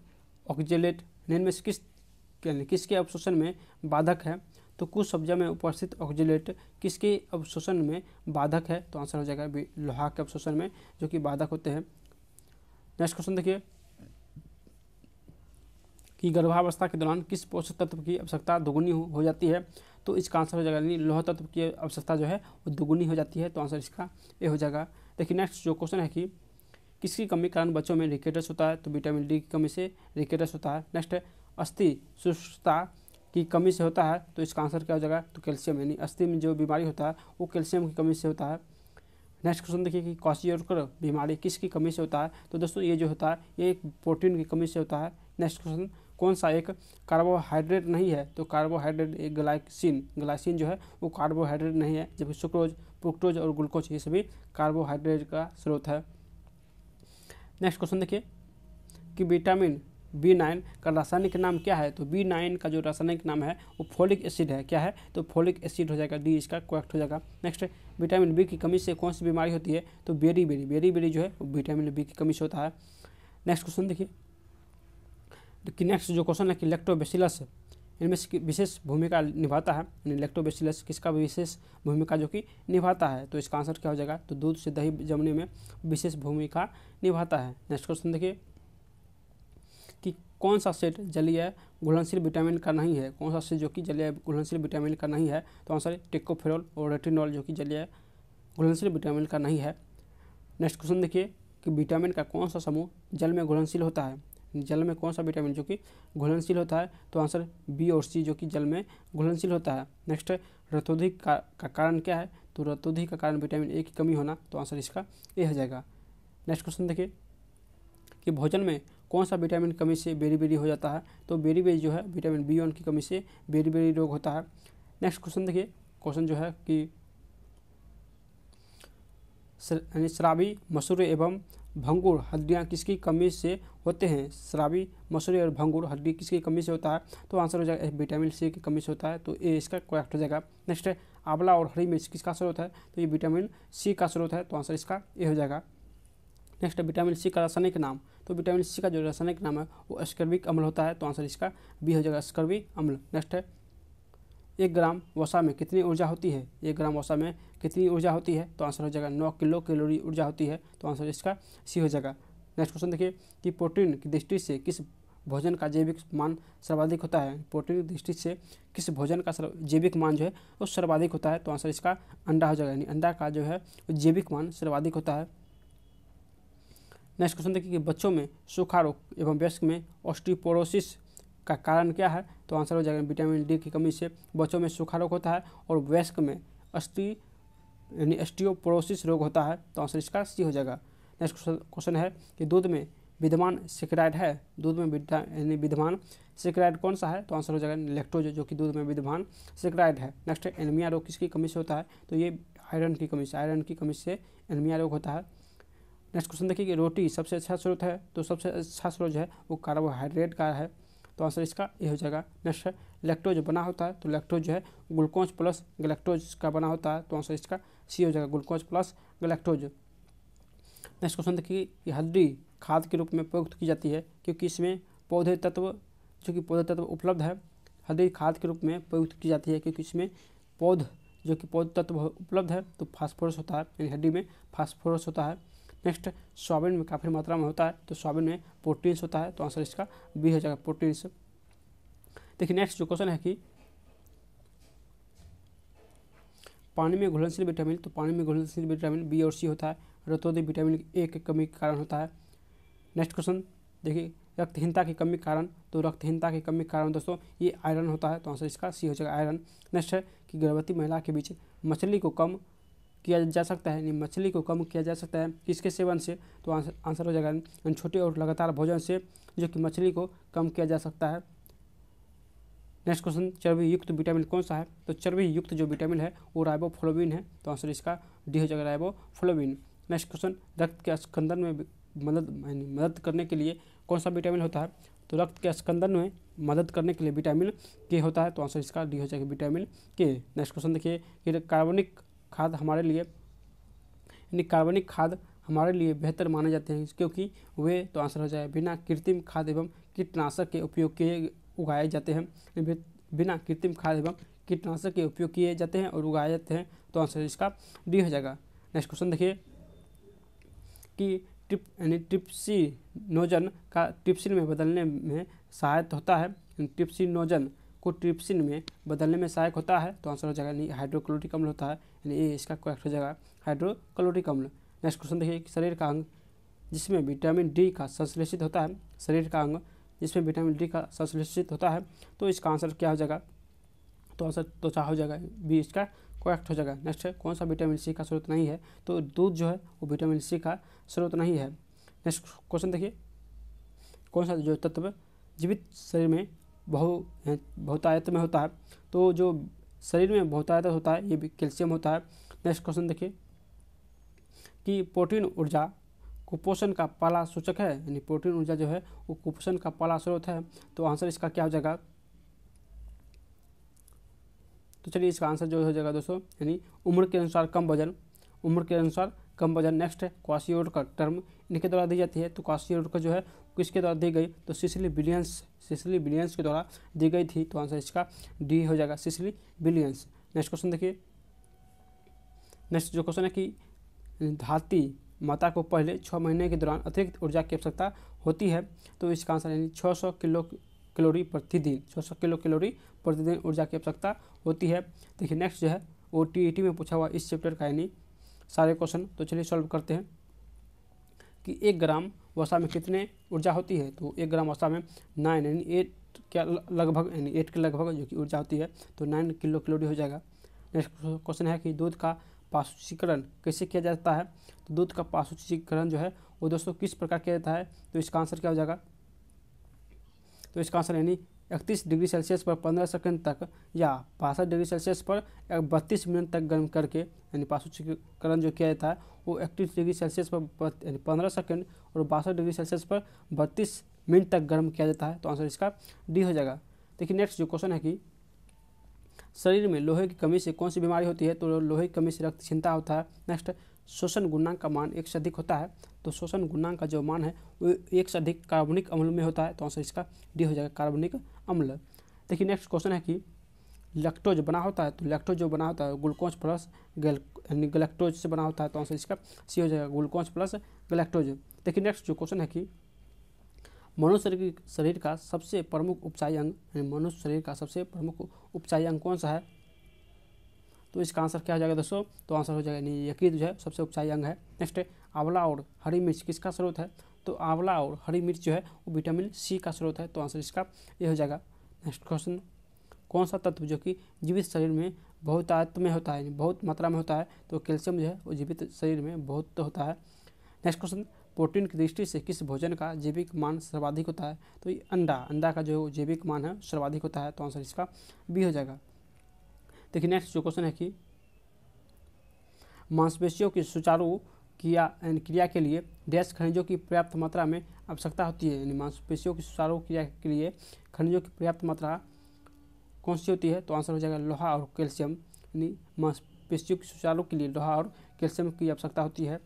ऑक्जेलेट निम्न किस किसके अवशोषण में बाधक है तो कुछ सब्जियों में उपस्थित ऑक्जिलेट किसके अवशोषण में बाधक है तो आंसर हो जाएगा लोहा के अवशोषण में जो कि बाधक होते हैं नेक्स्ट क्वेश्चन देखिए कि गर्भावस्था के दौरान किस पोषक तत्व की आवश्यकता दोगुनी हो, हो जाती है तो इसका आंसर हो जाएगा यानी लोह तत्व की आवश्यकता जो है वो दोगुनी हो जाती है तो आंसर इसका ए हो जाएगा देखिए नेक्स्ट जो क्वेश्चन है कि किसकी कमी के कारण बच्चों में रिकेटस होता है तो विटामिन डी की कमी से रिकेटस होता है नेक्स्ट अस्थि सुस्ता की कमी से होता है तो इसका आंसर क्या हो जाएगा तो कैल्शियम यानी अस्थि में जो बीमारी होता है वो कैल्शियम की कमी से होता है नेक्स्ट क्वेश्चन देखिए कि कॉसियोरकर बीमारी किसकी कमी से होता है तो दोस्तों ये जो होता है ये एक प्रोटीन की कमी से होता है नेक्स्ट क्वेश्चन कौन सा एक कार्बोहाइड्रेट नहीं है तो कार्बोहाइड्रेट एक ग्लाइसिन ग्लाइसिन जो है वो कार्बोहाइड्रेट नहीं है जबकि सुक्रोज प्रोक्टोज और ग्लूकोज ये सभी कार्बोहाइड्रेट का स्रोत है नेक्स्ट क्वेश्चन देखिए कि विटामिन बी नाइन का रासायनिक नाम क्या है तो बी नाइन का जो रासायनिक नाम है वो फोलिक एसिड है क्या है तो फोलिक एसिड हो जाएगा डी इसका क्वेक्ट हो जाएगा नेक्स्ट विटामिन बी की कमी से कौन सी बीमारी होती है तो बेरी बेरी बेरी बेरी जो है विटामिन बी की कमी से होता है नेक्स्ट क्वेश्चन देखिए तो कि नेक्स्ट जो क्वेश्चन है कि लेक्टोबेसिलस इनमें विशेष भूमिका निभाता है यानी लेक्टोबेसिलस किसका विशेष भूमिका जो कि निभाता है तो इसका आंसर क्या हो जाएगा तो दूध से दही जमने में विशेष भूमिका निभाता है नेक्स्ट क्वेश्चन देखिए कौन सा सेट जलीय घुलनशील विटामिन का नहीं है कौन सा सेट जो कि जलीय घुलनशील विटामिन का नहीं है तो आंसर टेकोफेरॉल और रेटिनॉल जो कि जलीय घुलनशील विटामिन का नहीं है नेक्स्ट क्वेश्चन देखिए कि विटामिन का कौन सा समूह जल में घुलनशील होता है जल में कौन सा विटामिन जो कि घुलनशील होता है तो आंसर बी और सी जो कि जल में घुलनशील होता है नेक्स्ट रतोधि का, का कारण क्या है तो रतोधि का कारण विटामिन ए की कमी होना तो आंसर इसका ए हो जाएगा नेक्स्ट क्वेश्चन देखिए कि भोजन में कौन सा विटामिन कमी से बेरी बेरी हो जाता है तो बेरी बेरी जो है विटामिन बी वन की कमी से बेरी बेरी रोग होता है नेक्स्ट क्वेश्चन देखिए क्वेश्चन जो है कि शराबी मसूर एवं भंगूर हड्डियाँ किसकी कमी से होते हैं शराबी मसूरी और भंगूर हड्डी किसकी कमी से होता है तो आंसर हो जाएगा विटामिन सी की कमी से होता है तो ए इसका करेक्ट हो जाएगा नेक्स्ट है आंवला और हरी मिर्च किसका स्रोत है तो ये विटामिन सी का स्रोत है तो आंसर इसका ए हो जाएगा नेक्स्ट है विटामिन सी का रासायनिक नाम तो विटामिन सी का जो रासायनिक नाम है वो स्कर्विक अम्ल होता है तो आंसर इसका बी हो जाएगा स्कर्विक अम्ल नेक्स्ट है एक ग्राम वसा में कितनी ऊर्जा होती है एक ग्राम वसा में कितनी ऊर्जा होती है तो आंसर हो जाएगा नौ किलो कैलोरी ऊर्जा होती है तो आंसर इसका सी हो जाएगा नेक्स्ट क्वेश्चन देखिए कि प्रोटीन की दृष्टि से किस भोजन का जैविक मान सर्वाधिक होता है प्रोटीन की दृष्टि से किस भोजन का जैविक मान जो है वो सर्वाधिक होता है तो आंसर इसका अंडा हो जाएगा यानी अंडा का जो है जैविक मान सर्वाधिक होता है नेक्स्ट क्वेश्चन देखिए कि बच्चों में सूखा रोग एवं व्यस्क में ऑस्टिपोरोसिस का कारण क्या है तो आंसर हो जाएगा विटामिन डी की कमी से बच्चों में सूखा रोग होता है और व्यस्क में अस्टी यानी एस्टियोपोरोसिस रोग होता है तो आंसर इसका सी हो जाएगा नेक्स्ट क्वेश्चन है कि दूध में विद्यमान सेक्राइड है दूध में यानी विद्यमान सेक्राइड कौन सा है तो आंसर हो जाएगा लेक्टोज जो कि दूध में विद्यमान सेक्राइड है नेक्स्ट है एनमिया रोग किसकी कमी से होता है तो ये आयरन की कमी से आयरन की कमी से एनमिया रोग होता है नेक्स्ट क्वेश्चन देखिए कि रोटी सबसे अच्छा स्रोत है तो सबसे अच्छा स्रोत जो है वो कार्बोहाइड्रेट का है तो आंसर इसका ये हो जाएगा नेक्स्ट है लेक्टोज बना होता है तो लेक्टोज जो है ग्लूकोज प्लस गलेक्टोज का बना होता है तो आंसर इसका सी हो जाएगा glucose plus galactose next question देखिए कि हल्दी खाद के रूप में प्रयुक्त की जाती है क्योंकि इसमें पौधे तत्व जो कि पौधे तत्व उपलब्ध है हल्दी खाद के रूप में प्रयुक्त की जाती है क्योंकि इसमें पौध जो कि पौध तत्व उपलब्ध है तो फास्फोरस होता है यानी हड्डी में फास्फोरस होता है नेक्स्ट सोयाबीन में काफ़ी मात्रा में होता है तो सोयाबीन में प्रोटीन्स होता है तो आंसर इसका बी हो जाएगा प्रोटीन्स देखिए नेक्स्ट जो क्वेश्चन है कि पानी में घुलनशील विटामिन तो पानी में घुलनशील विटामिन बी और सी होता है रतोदी विटामिन ए की कमी के कारण होता है नेक्स्ट क्वेश्चन देखिए रक्तहीनता की कमी के कारण तो रक्तहीनता की कमी के कारण दोस्तों ये आयरन होता है तो आंसर इसका सी हो जाएगा आयरन नेक्स्ट है कि गर्भवती महिला के बीच मछली को कम किया जा सकता है यानी मछली को कम किया जा सकता है किसके सेवन से तो आंसर हो जाएगा यानी छोटे और लगातार भोजन से जो कि मछली को कम किया जा सकता है नेक्स्ट क्वेश्चन चर्बी युक्त विटामिन कौन सा है तो चर्बी युक्त जो विटामिन है वो राइबोफ्लोबिन है तो आंसर इसका डी हो जाएगा राइबोफ्लोबिन नेक्स्ट क्वेश्चन रक्त के स्कंदन में मदद यानी मदद करने के लिए कौन सा विटामिन होता है तो रक्त के स्कंदन में मदद करने के लिए विटामिन के होता है तो आंसर इसका डी हो जाएगा विटामिन के नेक्स्ट क्वेश्चन देखिए कार्बनिक खाद हमारे लिए यानी कार्बनिक खाद हमारे लिए बेहतर माने जाते हैं क्योंकि वे तो आंसर हो जाए बिना कृत्रिम खाद एवं कीटनाशक के उपयोग किए उगाए जाते हैं बिना कृत्रिम खाद एवं कीटनाशक के उपयोग किए जाते हैं और उगाए जाते हैं तो आंसर इसका डी हो जाएगा नेक्स्ट क्वेश्चन देखिए कि ट्रिप यानी ट्रिप्सी नोजन का ट्रिप्सिन में बदलने में सहायता होता है नोजन को ट्रिप्सिन में बदलने में सहायक होता है तो आंसर हो जाएगा यानी हाइड्रोक्लोरिक अम्ल होता है यानी ए इसका करेक्ट हो जाएगा हाइड्रोक्लोरिक अम्ल नेक्स्ट क्वेश्चन देखिए शरीर का अंग जिसमें विटामिन डी का संश्लेषित होता है शरीर का अंग जिसमें विटामिन डी का संश्लेषित होता है तो इसका आंसर क्या हो जाएगा तो आंसर त्वचा हो जाएगा बी इसका करेक्ट हो जाएगा नेक्स्ट है कौन सा विटामिन सी का स्रोत नहीं है तो दूध जो है वो विटामिन सी का स्रोत नहीं है नेक्स्ट क्वेश्चन देखिए कौन सा जो तत्व जीवित शरीर में बहु बहुतायत में होता है तो जो शरीर में बहुतायत होता है ये भी कैल्शियम होता है नेक्स्ट क्वेश्चन देखिए कि प्रोटीन ऊर्जा कुपोषण का पहला सूचक है यानी प्रोटीन ऊर्जा जो है वो कुपोषण का पहला स्रोत है तो आंसर इसका क्या हो जाएगा तो चलिए इसका आंसर जो हो जाएगा दोस्तों यानी उम्र के अनुसार कम वजन उम्र के अनुसार कम वजन नेक्स्ट है क्वासियोड का टर्म इनके द्वारा दी जाती है तो क्वासियोड का जो है किसके द्वारा दी गई तो सिसली बिलियंस सिसली बिलियंस के द्वारा दी गई थी तो आंसर इसका डी हो जाएगा सिसली बिलियंस नेक्स्ट क्वेश्चन देखिए नेक्स्ट जो क्वेश्चन है कि धाती माता को पहले छः महीने के दौरान अतिरिक्त ऊर्जा की आवश्यकता होती है तो इसका आंसर यानी छः सौ किलो कैलोरी प्रतिदिन छः सौ किलो कैलोरी प्रतिदिन ऊर्जा की आवश्यकता होती है देखिए नेक्स्ट जो है ओ में पूछा हुआ इस चैप्टर का यानी सारे क्वेश्चन तो चलिए सॉल्व करते हैं कि एक ग्राम वसा में कितने ऊर्जा होती है तो एक ग्राम वसा में नाइन यानी एट क्या लगभग यानी एट के लगभग जो कि ऊर्जा होती है तो नाइन किलो कैलोरी हो जाएगा नेक्स्ट क्वेश्चन है कि दूध का पाशुचीकरण कैसे किया जाता है तो दूध का पाशुचीकरण जो है वो दोस्तों किस प्रकार किया जाता है तो इसका आंसर क्या हो जाएगा तो इसका आंसर यानी इकतीस डिग्री सेल्सियस पर पंद्रह सेकंड तक या बासठ डिग्री सेल्सियस पर बत्तीस मिनट तक गर्म करके यानी पासुचीकरण जो किया जाता है वो इकतीस डिग्री सेल्सियस पर यानी पंद्रह सेकंड और बासठ डिग्री सेल्सियस पर बत्तीस मिनट तक गर्म किया जाता है तो आंसर इसका डी हो जाएगा देखिए नेक्स्ट जो क्वेश्चन है कि शरीर में लोहे की कमी से कौन सी बीमारी होती है तो लोहे की कमी से रक्त क्षीणता होता है नेक्स्ट शोषण गुणांक का मान एक से अधिक होता है तो शोषण गुणांक का जो मान है वो एक से अधिक कार्बनिक अम्ल में होता है तो आंसर इसका डी हो जाएगा कार्बनिक अम्ल देखिए नेक्स्ट क्वेश्चन है कि लैक्टोज बना होता है तो लैक्टोज जो बना होता है ग्लूकोज प्लस गलेक्टोज से बना होता है तो आंसर इसका सी हो जाएगा ग्लूकोज प्लस गलेक्टोज देखिए नेक्स्ट जो क्वेश्चन है कि मनुष्य शरीर का सबसे प्रमुख उपचाई अंग यानी मनुष्य शरीर का सबसे प्रमुख उपचाई अंग कौन सा है तो इसका आंसर क्या हो जाएगा दोस्तों तो आंसर हो जाएगा नहीं जो है सबसे उपचाई अंग है नेक्स्ट आंवला और हरी मिर्च किसका स्रोत है तो आंवला और हरी मिर्च जो है वो विटामिन सी का स्रोत है तो आंसर इसका ये हो जाएगा नेक्स्ट क्वेश्चन कौन सा तत्व जो कि जीवित शरीर में आयत में होता है बहुत मात्रा में होता है तो कैल्शियम जो है वो जीवित शरीर में बहुत होता है नेक्स्ट क्वेश्चन प्रोटीन की दृष्टि से किस भोजन का जैविक मान सर्वाधिक होता है तो ये अंडा अंडा का जो जैविक मान है सर्वाधिक होता है तो आंसर इसका बी हो जाएगा देखिए नेक्स्ट जो क्वेश्चन है कि मांसपेशियों की सुचारू क्रिया क्रिया के लिए डैश खनिजों की पर्याप्त मात्रा में आवश्यकता होती है यानी मांसपेशियों की सुचारू क्रिया के लिए खनिजों की पर्याप्त मात्रा कौन सी होती है तो आंसर हो जाएगा लोहा और कैल्शियम यानी मांसपेशियों की सुचारू के लिए लोहा और कैल्शियम की आवश्यकता होती है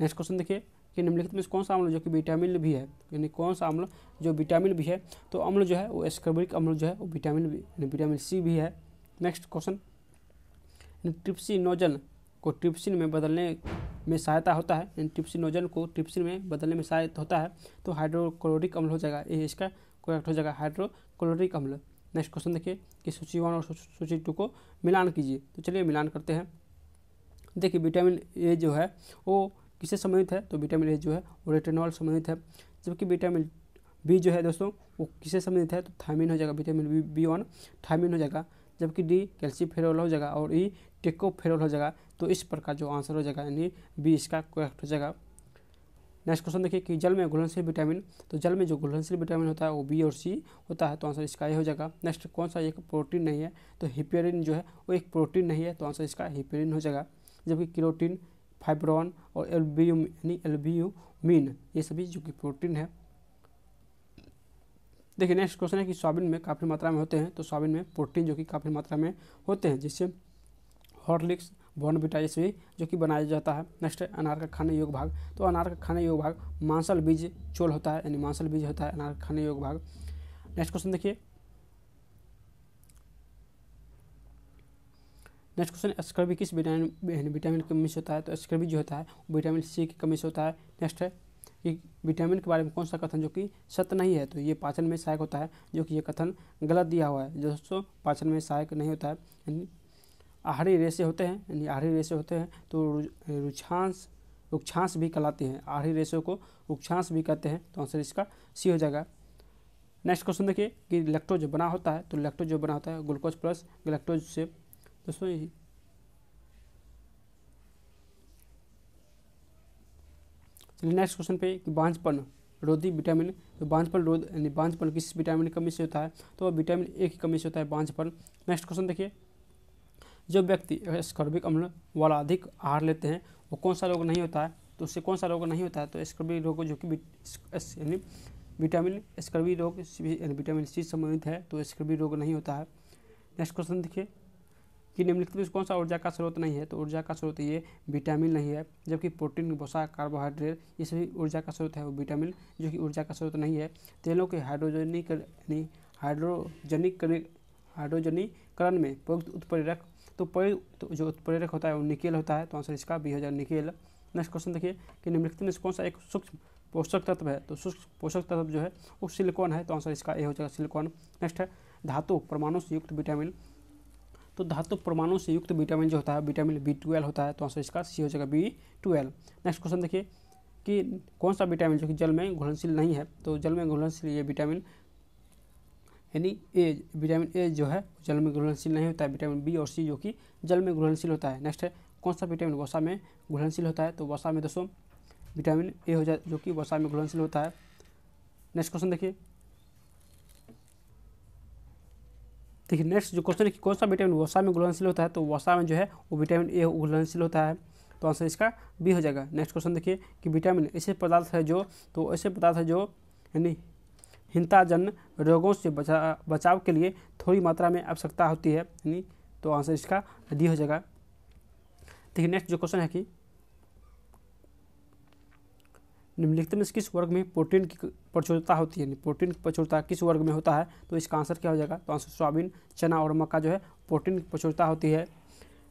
नेक्स्ट क्वेश्चन देखिए कि निम्नलिखित में कौन सा अम्ल जो कि विटामिन भी है यानी कौन सा अम्ल जो विटामिन भी है तो अम्ल जो है वो एस्कर्बिक अम्ल जो है वो विटामिन भी विटामिन सी भी है नेक्स्ट क्वेश्चन ट्रिप्सी नोजन को ट्रिप्सिन में बदलने में सहायता होता है ट्रिप्सी नोजन को ट्रिप्सिन में बदलने में सहायता होता है तो हाइड्रोक्लोरिक अम्ल हो जाएगा ये इसका करेक्ट हो जाएगा हाइड्रोक्लोरिक अम्ल नेक्स्ट क्वेश्चन देखिए कि सूची वन और सूची टू को मिलान कीजिए तो चलिए मिलान करते हैं देखिए विटामिन ए जो है वो किससे संबंधित है तो विटामिन ए जो है वो रेटेनॉल संबंधित है जबकि विटामिन बी जो है दोस्तों वो किससे संबंधित है तो थायमिन हो जाएगा vitamin B B one thiamine हो जाएगा जबकि डी फेरोल हो जाएगा और ई फेरोल हो जाएगा तो इस प्रकार जो आंसर हो जाएगा यानी बी इसका करेक्ट हो जाएगा नेक्स्ट क्वेश्चन देखिए कि जल में घुलनशील विटामिन तो जल में जो घुलनशील विटामिन होता है वो बी और सी होता है तो आंसर इसका ये हो जाएगा नेक्स्ट कौन सा एक प्रोटीन नहीं है तो हिपेरिन जो है वो एक प्रोटीन नहीं है तो आंसर इसका हिपेरिन हो जाएगा जबकि किरोटीन फाइब्रॉन और एल्बियम यानी एल्बियोमीन ये सभी जो कि प्रोटीन है देखिए नेक्स्ट क्वेश्चन है कि सोयाबीन में काफ़ी मात्रा में होते हैं तो सोयाबीन में प्रोटीन जो कि काफ़ी मात्रा में होते हैं जिससे हॉर्लिक्स बॉर्नविटा भी जो कि बनाया जाता है नेक्स्ट अनार का खाने योग भाग तो अनार का खाने योग भाग मांसल बीज चोल होता है यानी मांसल बीज होता है अनार का खाने योग भाग नेक्स्ट क्वेश्चन देखिए नेक्स्ट क्वेश्चन स्कर्बी किस विटामिन विटामिन की कमी से होता है तो स्कर्बी जो होता है विटामिन सी की कमी से होता है नेक्स्ट है कि विटामिन के बारे में कौन सा कथन जो कि सत्य नहीं है तो ये पाचन में सहायक होता है जो कि ये कथन गलत दिया हुआ है दोस्तों पाचन में सहायक नहीं होता है यानी आहरी रेशे होते हैं यानी आहरी रेशे होते हैं तो रुझांस उक्षांश भी कहलाते हैं आहरी रेशों को रुक्षांस भी कहते हैं तो आंसर इसका सी हो जाएगा नेक्स्ट क्वेश्चन देखिए कि लेक्टोज बना होता है तो लेक्टोज जो बना होता है ग्लूकोज प्लस गलेक्टोज से दोस्तों चलिए नेक्स्ट क्वेश्चन पे कि बांझपन रोधी विटामिन तो बांझपन रोध यानी बांझपन किस विटामिन की कमी से होता है तो वह विटामिन ए की कमी से होता है बांझपन नेक्स्ट क्वेश्चन देखिए जो व्यक्ति स्कर्बिक अम्ल वाला अधिक आहार लेते हैं वो कौन सा रोग नहीं होता है तो उससे कौन सा रोग नहीं होता है तो स्कर्बिक रोग जो कि यानी विटामिन स्कर्बी रोग यानी विटामिन सी संबंधित है तो स्कर्बी रोग नहीं होता है नेक्स्ट क्वेश्चन देखिए कि निम्नलिखित में कौन सा ऊर्जा का स्रोत नहीं है तो ऊर्जा का स्रोत ये विटामिन नहीं है जबकि प्रोटीन भूसा कार्बोहाइड्रेट ये सभी ऊर्जा का स्रोत है वो विटामिन जो कि ऊर्जा का स्रोत नहीं है तेलों के हाइड्रोजनिक हाइड्रोजनिक हाइड्रोजनीकरण में प्रयुक्त उत्प्रेरक तो पर तो जो उत्प्रेरक होता है वो निकेल होता है तो आंसर इसका बी हो जाएगा निकेल नेक्स्ट क्वेश्चन देखिए कि निम्नलिखित में से कौन सा एक सूक्ष्म पोषक तत्व है तो सूक्ष्म पोषक तत्व जो है वो सिलिकॉन है तो आंसर इसका ए हो जाएगा सिलिकॉन नेक्स्ट है धातु परमाणु से युक्त विटामिन तो धातु परमाणु से युक्त विटामिन जो होता है विटामिन बी ट्वेल्व होता है तो आंसर इसका सी हो जाएगा बी ट्वेल्व नेक्स्ट क्वेश्चन देखिए कि कौन सा विटामिन जो कि जल में घुलनशील नहीं है तो जल में घुलनशील ये विटामिन यानी ए विटामिन ए जो है जल में घुलनशील नहीं होता है विटामिन बी और सी जो कि जल में घुलनशील होता है नेक्स्ट है कौन सा विटामिन वसा में घुलनशील होता है तो वसा में दोस्तों विटामिन ए हो जाए जो कि वसा में घुलनशील होता है नेक्स्ट क्वेश्चन देखिए देखिए नेक्स्ट जो क्वेश्चन है कि कौन सा विटामिन वसा में घुलनशील होता है तो वसा में जो है वो विटामिन ए घुलनशील होता है तो आंसर इसका बी हो जाएगा नेक्स्ट क्वेश्चन देखिए कि विटामिन ऐसे पदार्थ है जो तो ऐसे पदार्थ है जो यानी हिंताजन रोगों से बचा बचाव के लिए थोड़ी मात्रा में आवश्यकता होती है यानी तो आंसर इसका डी हो जाएगा देखिए नेक्स्ट जो क्वेश्चन है कि निम्नलिखित में किस वर्ग में प्रोटीन की प्रचुरता होती है प्रोटीन की प्रचुरता किस वर्ग में होता है तो इसका आंसर क्या हो जाएगा तो आंसर सोयाबीन चना और मक्का जो है प्रोटीन की प्रचुरता होती है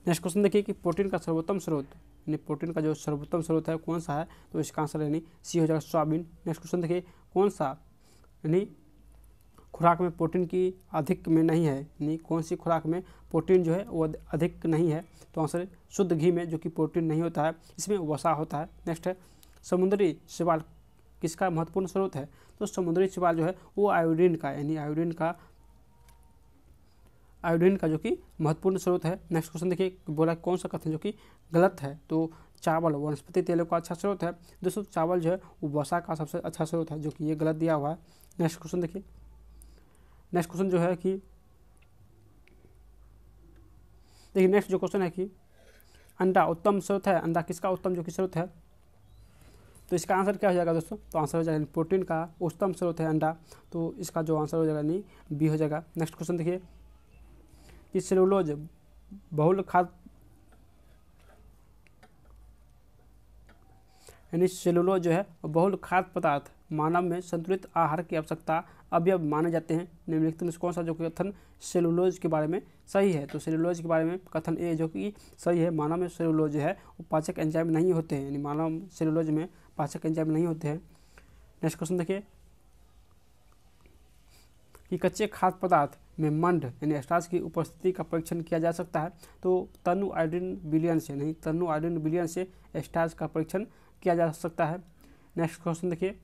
नेक्स्ट क्वेश्चन देखिए कि प्रोटीन का सर्वोत्तम स्रोत यानी प्रोटीन का जो सर्वोत्तम स्रोत है कौन सा है तो इसका आंसर यानी सी हो जाएगा सोयाबीन नेक्स्ट क्वेश्चन देखिए कौन सा यानी खुराक में प्रोटीन की अधिक में नहीं है यानी कौन सी खुराक में प्रोटीन जो है वो अधिक नहीं है तो आंसर शुद्ध घी में जो कि प्रोटीन नहीं होता है इसमें वसा होता है नेक्स्ट है समुद्री शिवाल किसका महत्वपूर्ण स्रोत है तो समुद्री शिवाल जो है वो आयोडीन का यानी आयोडीन का आयोडीन का जो कि महत्वपूर्ण स्रोत है नेक्स्ट क्वेश्चन देखिए बोला कौन सा कथन जो कि गलत है तो चावल वनस्पति तेलों का अच्छा स्रोत है दोस्तों चावल जो है वो वसा का सबसे अच्छा स्रोत है जो कि ये गलत दिया हुआ है नेक्स्ट क्वेश्चन देखिए नेक्स्ट क्वेश्चन जो है कि देखिए नेक्स्ट जो क्वेश्चन है कि अंडा उत्तम स्रोत है अंडा किसका उत्तम जो कि स्रोत है तो इसका आंसर क्या हो जाएगा दोस्तों तो आंसर हो जाएगा प्रोटीन का उच्चतम स्रोत है अंडा तो इसका जो आंसर हो जाएगा यानी बी हो जाएगा नेक्स्ट क्वेश्चन देखिए कि सेलुलोज बहुल खाद यानी सेलुलोज जो है बहुल खाद्य पदार्थ मानव में संतुलित आहार की आवश्यकता अब माने जाते हैं निम्नलिखित में से कौन सा जो कथन सेलुलोज के बारे में सही है तो सेलुलोज के बारे में कथन ए जो कि सही है मानव में सेलुलोज है वो पाचक एंजाइम नहीं होते हैं यानी मानव सेलुलोज में पाचक एंजाइम नहीं होते हैं नेक्स्ट क्वेश्चन देखिए कि कच्चे खाद्य पदार्थ में मंड यानी स्टार्च की उपस्थिति का परीक्षण किया जा सकता है तो तनु आयोडीन बिलियन से नहीं तनु आयोडीन बिलियन से स्टार्च का परीक्षण किया जा सकता है नेक्स्ट क्वेश्चन देखिए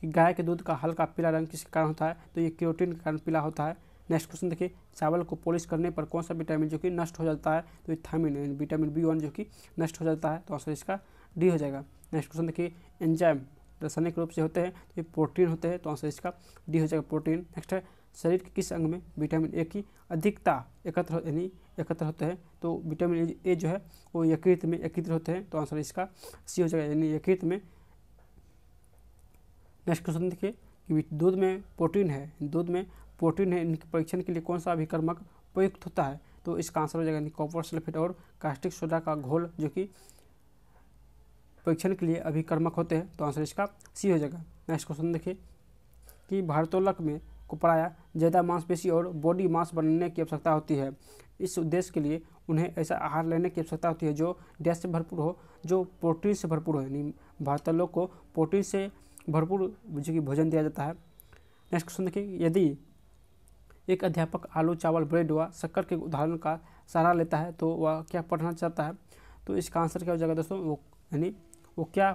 कि गाय के दूध का हल्का पीला रंग किस कारण होता है तो ये क्योटीन के कारण पीला होता है नेक्स्ट क्वेश्चन देखिए चावल को पॉलिश करने पर कौन सा विटामिन जो कि नष्ट हो जाता है तो ये थामिन विटामिन बी वन जो कि नष्ट हो जाता है तो आंसर इसका डी हो जाएगा नेक्स्ट क्वेश्चन देखिए एंजाइम रासायनिक रूप से होते हैं तो ये प्रोटीन होते हैं तो आंसर इसका डी हो जाएगा प्रोटीन नेक्स्ट है शरीर के किस अंग में विटामिन ए की अधिकता एकत्र यानी एकत्र होते हैं तो विटामिन ए जो है वो यकृत में एकत्र होते हैं तो आंसर इसका सी हो जाएगा यानी यकृत में नेक्स्ट क्वेश्चन देखिए कि दूध में प्रोटीन है दूध में प्रोटीन है इनके परीक्षण के लिए कौन सा अभिकर्मक उपयुक्त होता है तो इसका आंसर हो जाएगा यानी कॉपर सल्फेट और कास्टिक सोडा का घोल जो कि परीक्षण के लिए अभिक्रमक होते हैं तो आंसर इसका सी हो जाएगा नेक्स्ट क्वेश्चन देखिए कि भारतोलक में को पराया ज़्यादा मांसपेशी और बॉडी मांस बनने की आवश्यकता होती है इस उद्देश्य के लिए उन्हें ऐसा आहार लेने की आवश्यकता होती है जो डैश से भरपूर हो जो प्रोटीन से भरपूर हो यानी भारतलोक को प्रोटीन से भरपूर जो कि भोजन दिया जाता है नेक्स्ट क्वेश्चन देखिए यदि एक अध्यापक आलू चावल ब्रेड व शक्कर के उदाहरण का सहारा लेता है तो वह क्या पढ़ना चाहता है तो इसका आंसर क्या हो जाएगा दोस्तों वो यानी वो क्या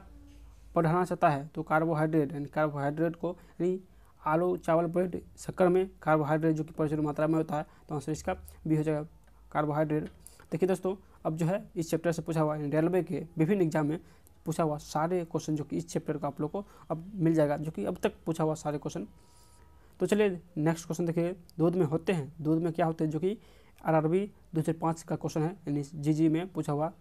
पढ़ाना चाहता है तो कार्बोहाइड्रेट यानी कार्बोहाइड्रेट को यानी आलू चावल ब्रेड शक्कर में कार्बोहाइड्रेट जो कि प्रचुर मात्रा में होता है तो आंसर इसका बी हो जाएगा कार्बोहाइड्रेट देखिए दोस्तों अब जो है इस चैप्टर से पूछा हुआ रेलवे के विभिन्न एग्जाम में पूछा हुआ सारे क्वेश्चन जो कि इस चैप्टर का आप लोग को अब मिल जाएगा जो कि अब तक पूछा हुआ सारे क्वेश्चन तो चलिए नेक्स्ट क्वेश्चन देखिए दूध में होते हैं दूध में क्या होते हैं जो कि आर आर बी दो हज़ार पाँच का क्वेश्चन है यानी जी जी में पूछा हुआ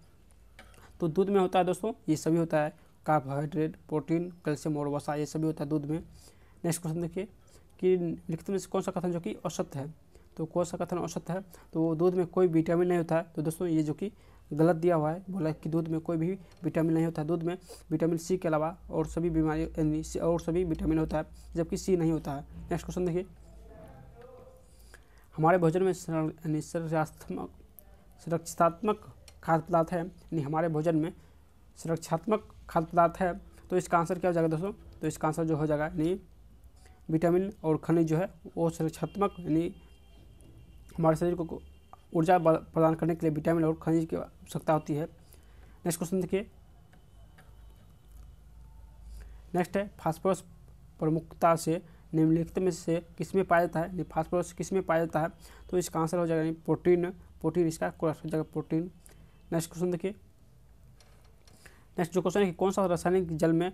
तो दूध में होता है दोस्तों ये सभी होता है कार्बोहाइड्रेट प्रोटीन कैल्शियम और वसा ये सभी होता है दूध में नेक्स्ट क्वेश्चन देखिए कि लिखित में से कौन सा कथन जो कि औसत है तो कौन सा कथन औसत है तो दूध में कोई विटामिन नहीं होता है तो दोस्तों ये जो कि गलत दिया हुआ है बोला कि दूध में कोई भी विटामिन नहीं होता है दूध में विटामिन सी के अलावा और सभी बीमारी और सभी विटामिन होता है जबकि सी नहीं होता है नेक्स्ट क्वेश्चन देखिए हमारे भोजन में सुरक्षात्मक खाद्य पदार्थ है यानी हमारे भोजन में सुरक्षात्मक खाद्य पदार्थ है तो इसका आंसर क्या हो जाएगा दोस्तों तो इसका आंसर जो हो जाएगा यानी विटामिन और खनिज जो है वो सुरक्षात्मक यानी हमारे शरीर को ऊर्जा प्रदान करने के लिए विटामिन और खनिज की आवश्यकता होती है नेक्स्ट क्वेश्चन देखिए नेक्स्ट है फास्फोरस प्रमुखता से निम्नलिखित में से किस में पाया जाता है फास्फोरस किस में पाया जाता है तो इसका आंसर हो जाएगा यानी प्रोटीन प्रोटीन इसका हो जाएगा प्रोटीन नेक्स्ट क्वेश्चन देखिए नेक्स्ट जो क्वेश्चन है कि कौन सा रासायनिक जल में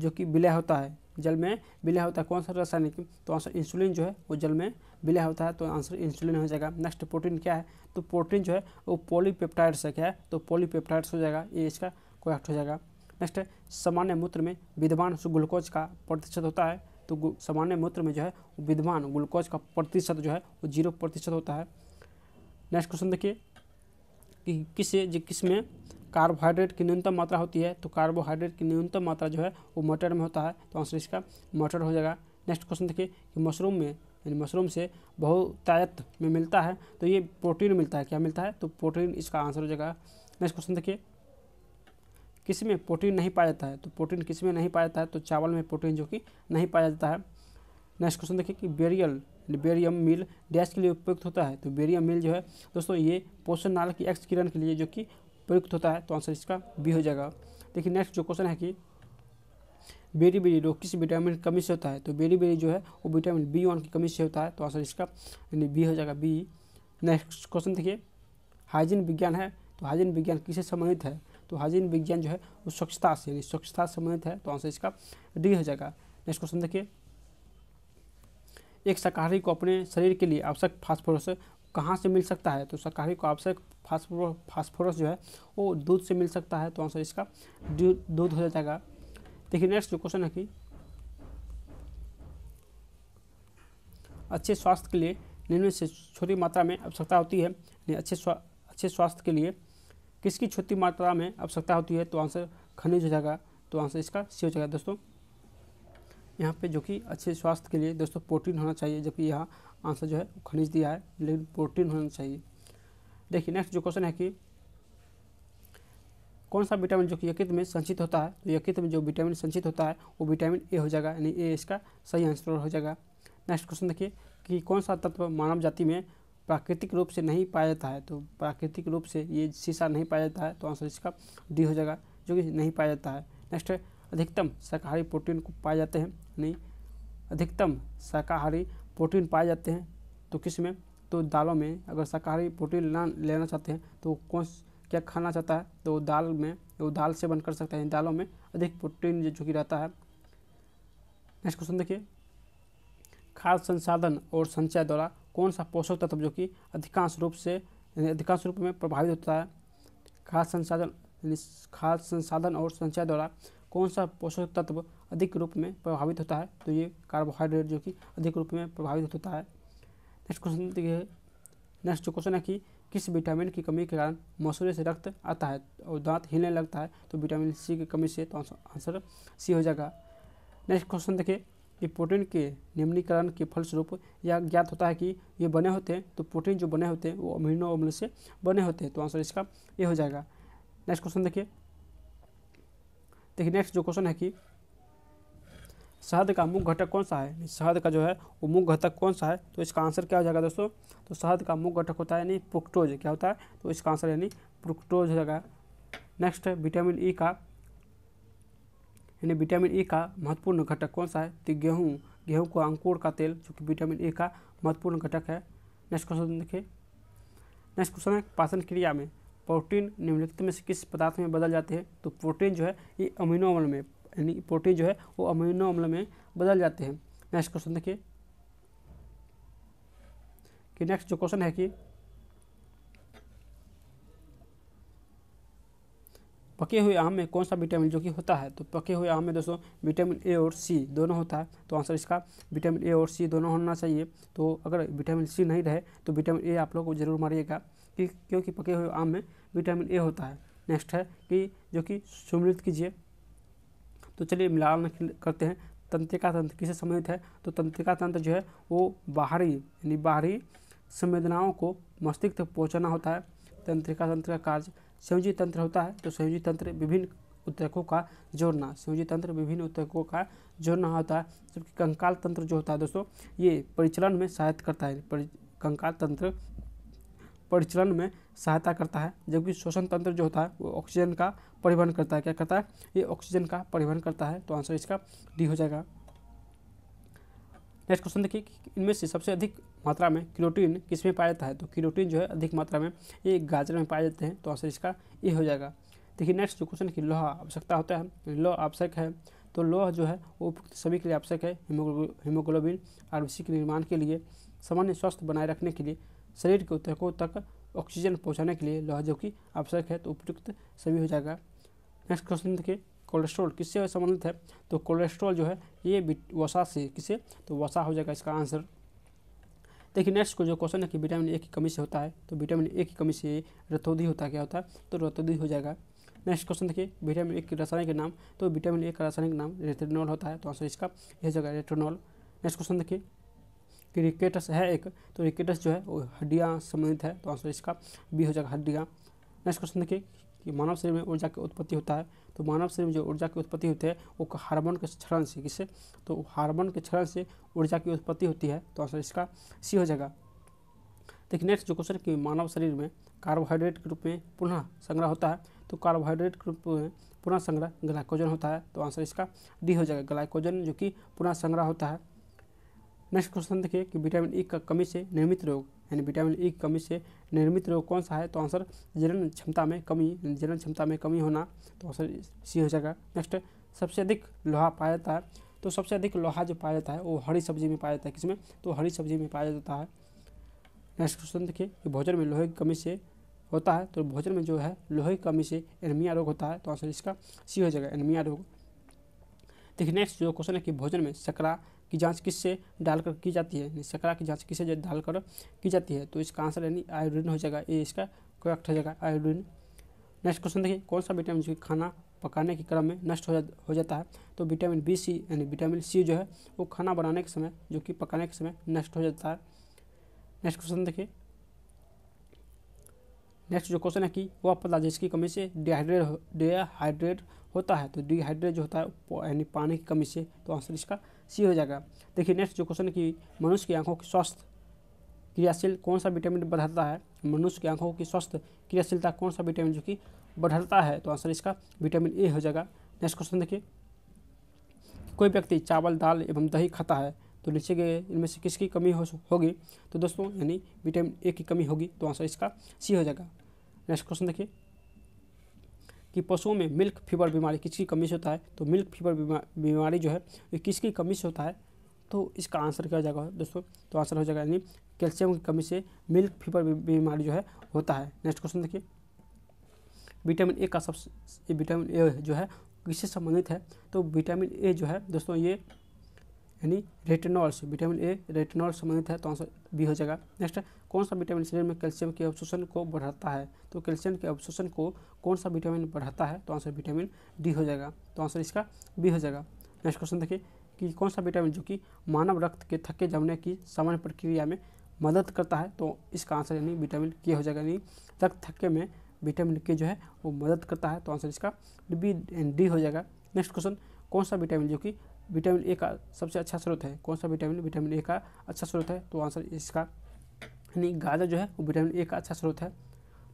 जो कि विलय होता है जल में विलय होता है कौन सा रासायनिक तो आंसर इंसुलिन जो है वो जल में विलय होता है तो आंसर इंसुलिन हो जाएगा नेक्स्ट प्रोटीन क्या है तो प्रोटीन जो है वो पॉलीपेप्टाइड से क्या है तो पॉलीपेप्टाइड्स हो जाएगा ये इसका करेक्ट हो जाएगा नेक्स्ट है सामान्य मूत्र में विद्वान ग्लूकोज का प्रतिशत होता है तो सामान्य मूत्र में जो है विद्वान ग्लूकोज का प्रतिशत जो है वो जीरो प्रतिशत होता है नेक्स्ट क्वेश्चन देखिए कि किस किस में कार्बोहाइड्रेट की न्यूनतम मात्रा होती है तो कार्बोहाइड्रेट की न्यूनतम मात्रा जो है वो मटर में होता है तो आंसर इसका मटर हो जाएगा नेक्स्ट क्वेश्चन देखिए कि मशरूम में यानी मशरूम से बहुतायत में मिलता है तो ये प्रोटीन मिलता है क्या मिलता है तो प्रोटीन इसका आंसर हो जाएगा नेक्स्ट क्वेश्चन देखिए किस में प्रोटीन नहीं पाया जाता है तो प्रोटीन किस में नहीं पाया जाता है तो चावल में प्रोटीन जो कि नहीं पाया जाता है नेक्स्ट क्वेश्चन देखिए कि बेरियल बेरियम मिल डैश के लिए उपयुक्त होता है तो बेरियम मिल जो है दोस्तों ये पोषण नाल की एक्स किरण के लिए जो कि प्रयुक्त होता है तो आंसर इसका बी हो जाएगा देखिए नेक्स्ट जो क्वेश्चन है कि बेरी बेरी रोग किस विटामिन की कमी से होता है तो बेरी बेरी जो है वो विटामिन बी वन की कमी से होता है तो आंसर इसका यानी बी हो जाएगा बी नेक्स्ट क्वेश्चन देखिए हाइजीन विज्ञान है तो हाइजीन विज्ञान किससे संबंधित है तो हाइजीन विज्ञान जो है वो स्वच्छता से यानी स्वच्छता से संबंधित है तो आंसर इसका डी हो जाएगा नेक्स्ट क्वेश्चन देखिए एक शाकाहारी को अपने शरीर के लिए आवश्यक फास्फोरस कहाँ से मिल सकता है तो शाकाहारी को आवश्यक फास्फोरस फास्फोरस जो है वो दूध से मिल सकता है तो आंसर इसका दूध हो जाएगा देखिए नेक्स्ट जो क्वेश्चन है कि अच्छे स्वास्थ्य के लिए निम्न से छोटी मात्रा में आवश्यकता होती है अच्छे स्वा, अच्छे स्वास्थ्य के लिए किसकी छोटी मात्रा में आवश्यकता होती है तो आंसर खनिज हो जाएगा तो आंसर इसका सी हो जाएगा दोस्तों यहाँ पे जो कि अच्छे स्वास्थ्य के लिए दोस्तों प्रोटीन होना चाहिए जबकि यहाँ आंसर जो है खनिज दिया है लेकिन प्रोटीन होना चाहिए देखिए नेक्स्ट जो क्वेश्चन है कि कौन सा विटामिन जो कि यकृत में संचित होता है तो यकृत में जो विटामिन संचित होता है वो विटामिन ए हो जाएगा यानी ए इसका सही आंसर हो जाएगा नेक्स्ट क्वेश्चन देखिए कि कौन सा तत्व मानव जाति में प्राकृतिक रूप से नहीं पाया जाता है तो प्राकृतिक रूप से ये शीशा नहीं पाया जाता है तो आंसर इसका डी हो जाएगा जो कि नहीं पाया जाता है नेक्स्ट अधिकतम शाकाहारी प्रोटीन को पाए जाते हैं नहीं अधिकतम शाकाहारी प्रोटीन पाए जाते हैं तो किस में तो दालों में अगर शाकाहारी प्रोटीन लेना लेना चाहते हैं तो कौन क्या खाना चाहता है तो दाल में वो दाल सेवन कर सकते हैं दालों में अधिक प्रोटीन जो कि रहता है नेक्स्ट क्वेश्चन देखिए खाद्य संसाधन और संचय द्वारा कौन सा पोषक तत्व जो कि अधिकांश रूप से अधिकांश रूप में प्रभावित होता है खाद्य संसाधन खाद्य संसाधन और संचय द्वारा कौन सा पोषक तत्व अधिक रूप में प्रभावित होता है तो ये कार्बोहाइड्रेट जो कि अधिक रूप में प्रभावित होता है नेक्स्ट क्वेश्चन देखिए नेक्स्ट जो क्वेश्चन है कि किस विटामिन की कमी के कारण मसूरे से रक्त आता है और दांत हिलने लगता है तो विटामिन सी की कमी से तो आंसर सी हो जाएगा नेक्स्ट क्वेश्चन देखिए कि प्रोटीन के निम्नीकरण के फलस्वरूप यह ज्ञात होता है कि ये बने होते हैं तो प्रोटीन जो बने होते हैं वो अमीनो अम्ल से बने होते हैं तो आंसर इसका ये हो जाएगा नेक्स्ट क्वेश्चन देखिए देखिए नेक्स्ट जो क्वेश्चन है कि शहद का मुख्य घटक कौन सा है शहद का जो है वो मुख्य घटक कौन सा है तो इसका आंसर क्या हो जाएगा दोस्तों तो शहद का मुख्य घटक होता है यानी प्रोक्टोज क्या होता है तो इसका आंसर यानी प्रोक्टोज हो जाएगा नेक्स्ट विटामिन ई का यानी विटामिन ई e का महत्वपूर्ण घटक कौन सा है तो गेहूँ गेहूँ को अंकुर का तेल जो कि विटामिन ए e का महत्वपूर्ण घटक है नेक्स्ट क्वेश्चन देखिए नेक्स्ट क्वेश्चन है पाचन क्रिया में प्रोटीन निम्नलिखित में से किस पदार्थ में बदल जाते हैं तो प्रोटीन जो है ये अमीनो अम्ल में यानी प्रोटीन जो है वो अमीनो अम्ल में बदल जाते हैं नेक्स्ट क्वेश्चन देखिए कि नेक्स्ट जो क्वेश्चन है कि पके हुए आम में कौन सा विटामिन जो कि होता है तो पके हुए आम में दोस्तों विटामिन ए और सी दोनों होता है तो आंसर इसका विटामिन ए और सी दोनों होना चाहिए तो अगर विटामिन सी नहीं रहे तो विटामिन ए आप लोग को जरूर मारिएगा कि क्योंकि पके हुए आम में विटामिन ए होता है नेक्स्ट है कि जो कि सम्मिलित कीजिए तो चलिए मिलान करते हैं तंत्रिका तंत्र किसे संबंधित है तो तंत्रिका तंत्र जो है वो बाहरी यानी बाहरी संवेदनाओं को मस्तिष्क तक पहुँचाना होता है तंत्रिका तंत्र का कार्य संयोजी तंत्र होता है तो संयोजी तंत्र विभिन्न उत्तरकों का जोड़ना संयोजी तंत्र विभिन्न उत्तरकों का जोड़ना होता है जबकि कंकाल तंत्र जो होता है दोस्तों ये परिचलन में सहायता करता है कंकाल तंत्र परिचलन में सहायता करता है जबकि श्वसन तंत्र जो होता है वो ऑक्सीजन का परिवहन करता है क्या करता है ये ऑक्सीजन का परिवहन करता है तो आंसर इसका डी हो जाएगा नेक्स्ट क्वेश्चन देखिए इनमें से सबसे अधिक मात्रा में किलोटीन किस में पाया जाता है तो किलोटीन जो है अधिक मात्रा में ये गाजर में पाए जाते हैं तो आंसर इसका ए हो जाएगा देखिए नेक्स्ट जो क्वेश्चन है कि लोहा आवश्यकता होता है लोह आवश्यक है तो लोह जो है वो उपयुक्त सभी के लिए आवश्यक है हीमोग्लोबिन आरबीसी के निर्माण के लिए सामान्य स्वास्थ्य बनाए रखने के लिए शरीर के उत्तकों तक ऑक्सीजन पहुंचाने के लिए लोहा जो कि आवश्यक है तो उपयुक्त सभी हो जाएगा नेक्स्ट क्वेश्चन देखिए कोलेस्ट्रॉल किससे संबंधित है तो कोलेस्ट्रॉल जो है ये वसा से किसे तो वसा हो जाएगा इसका आंसर देखिए नेक्स्ट को जो क्वेश्चन है कि विटामिन ए की कमी से होता है तो विटामिन ए की कमी से रतौदी होता क्या होता है तो रतौदी हो जाएगा नेक्स्ट क्वेश्चन देखिए विटामिन ए के रासायनिक नाम तो विटामिन ए का रासायनिक नाम रेटेनॉल होता है तो आंसर इसका यह जगह रेटेनॉल नेक्स्ट क्वेश्चन देखिए कि रिकेटस है एक तो रिकेटस जो है वो हड्डियाँ संबंधित है तो आंसर इसका बी हो जाएगा हड्डियाँ नेक्स्ट क्वेश्चन देखिए कि मानव शरीर में ऊर्जा की उत्पत्ति होता है तो मानव शरीर में जो ऊर्जा की उत्पत्ति होती है वो हार्मोन के क्षरण से किससे तो हार्मोन के क्षरण से ऊर्जा की उत्पत्ति होती है तो आंसर इसका सी हो जाएगा देखिए नेक्स्ट जो क्वेश्चन कि मानव शरीर में कार्बोहाइड्रेट के रूप में पुनः संग्रह होता है तो कार्बोहाइड्रेट के रूप में पुनः संग्रह ग्लाइकोजन होता है तो आंसर इसका डी हो जाएगा ग्लाइकोजन जो कि पुनः संग्रह होता है नेक्स्ट क्वेश्चन देखिए कि विटामिन ई e का कमी से निर्मित रोग यानी विटामिन ई की कमी से निर्मित रोग कौन सा है तो आंसर जनन क्षमता में कमी जनन क्षमता में कमी होना तो आंसर सी हो जाएगा नेक्स्ट सबसे अधिक लोहा पाया जाता है तो सबसे अधिक लोहा जो पाया जाता है वो हरी सब्जी में पाया जाता है किसमें तो हरी सब्जी में पाया जाता है नेक्स्ट क्वेश्चन देखिए कि भोजन में लोहे की कमी से होता है तो भोजन में जो है लोहे की कमी से एनमिया रोग होता है तो आंसर इसका सी हो जाएगा एनमिया रोग देखिए नेक्स्ट जो क्वेश्चन है कि भोजन में सकरा की जांच किससे डालकर की जाती है शकरा की जांच किससे डालकर की जाती है तो इसका आंसर यानी आयोडीन हो जाएगा ये इसका करेक्ट हो जाएगा आयोडीन नेक्स्ट क्वेश्चन देखिए कौन सा विटामिन जो खाना पकाने के क्रम में नष्ट हो, जा, हो जाता है तो विटामिन बी सी यानी विटामिन सी जो है वो खाना बनाने के समय जो कि पकाने के समय नष्ट हो जाता है नेक्स्ट क्वेश्चन देखिए नेक्स्ट जो क्वेश्चन है कि वह पदार्थ जिसकी कमी से डिहाइड्रेट डिहाइड्रेट होता है तो डिहाइड्रेट जो होता है यानी पानी की कमी से तो आंसर इसका सी हो जाएगा देखिए नेक्स्ट जो क्वेश्चन है कि मनुष्य की आंखों की स्वस्थ क्रियाशील कौन सा विटामिन बढ़ाता है मनुष्य की आंखों की स्वस्थ क्रियाशीलता कौन सा विटामिन जो कि बढ़ाता है तो आंसर इसका विटामिन ए हो जाएगा नेक्स्ट क्वेश्चन देखिए कोई व्यक्ति चावल दाल एवं दही खाता है तो नीचे के इनमें से किसकी कमी हो होगी तो दोस्तों यानी विटामिन ए की कमी होगी तो आंसर इसका सी हो जाएगा नेक्स्ट क्वेश्चन देखिए कि पशुओं में मिल्क फीवर बीमारी किसकी कमी से होता है तो मिल्क फीवर बीमारी जो है ये किसकी कमी से होता है तो इसका आंसर क्या हो जाएगा दोस्तों तो आंसर हो जाएगा यानी कैल्शियम की कमी से मिल्क फीवर बीमारी जो है होता है नेक्स्ट क्वेश्चन देखिए विटामिन ए का सबसे विटामिन ए जो है किससे संबंधित है तो विटामिन ए जो है दोस्तों ये यानी रेटेनॉल्स विटामिन ए रेटेनॉल्स संबंधित है तो आंसर बी हो जाएगा नेक्स्ट कौन सा विटामिन शरीर में कैल्शियम के अवशोषण को बढ़ाता है तो कैल्शियम के अवशोषण को कौन सा विटामिन बढ़ाता है तो आंसर विटामिन डी हो जाएगा तो आंसर इसका बी हो जाएगा नेक्स्ट क्वेश्चन देखिए कि कौन सा विटामिन जो कि मानव रक्त के थके जमने की सामान्य प्रक्रिया में मदद करता है तो इसका आंसर यानी विटामिन के हो जाएगा यानी रक्त थके में विटामिन के जो है वो मदद करता है तो आंसर इसका बी एंड डी हो जाएगा नेक्स्ट क्वेश्चन कौन सा विटामिन जो कि विटामिन ए का सबसे अच्छा स्रोत है कौन सा विटामिन विटामिन ए का अच्छा स्रोत है तो आंसर इसका यानी गाजर जो है वो विटामिन ए का अच्छा स्रोत है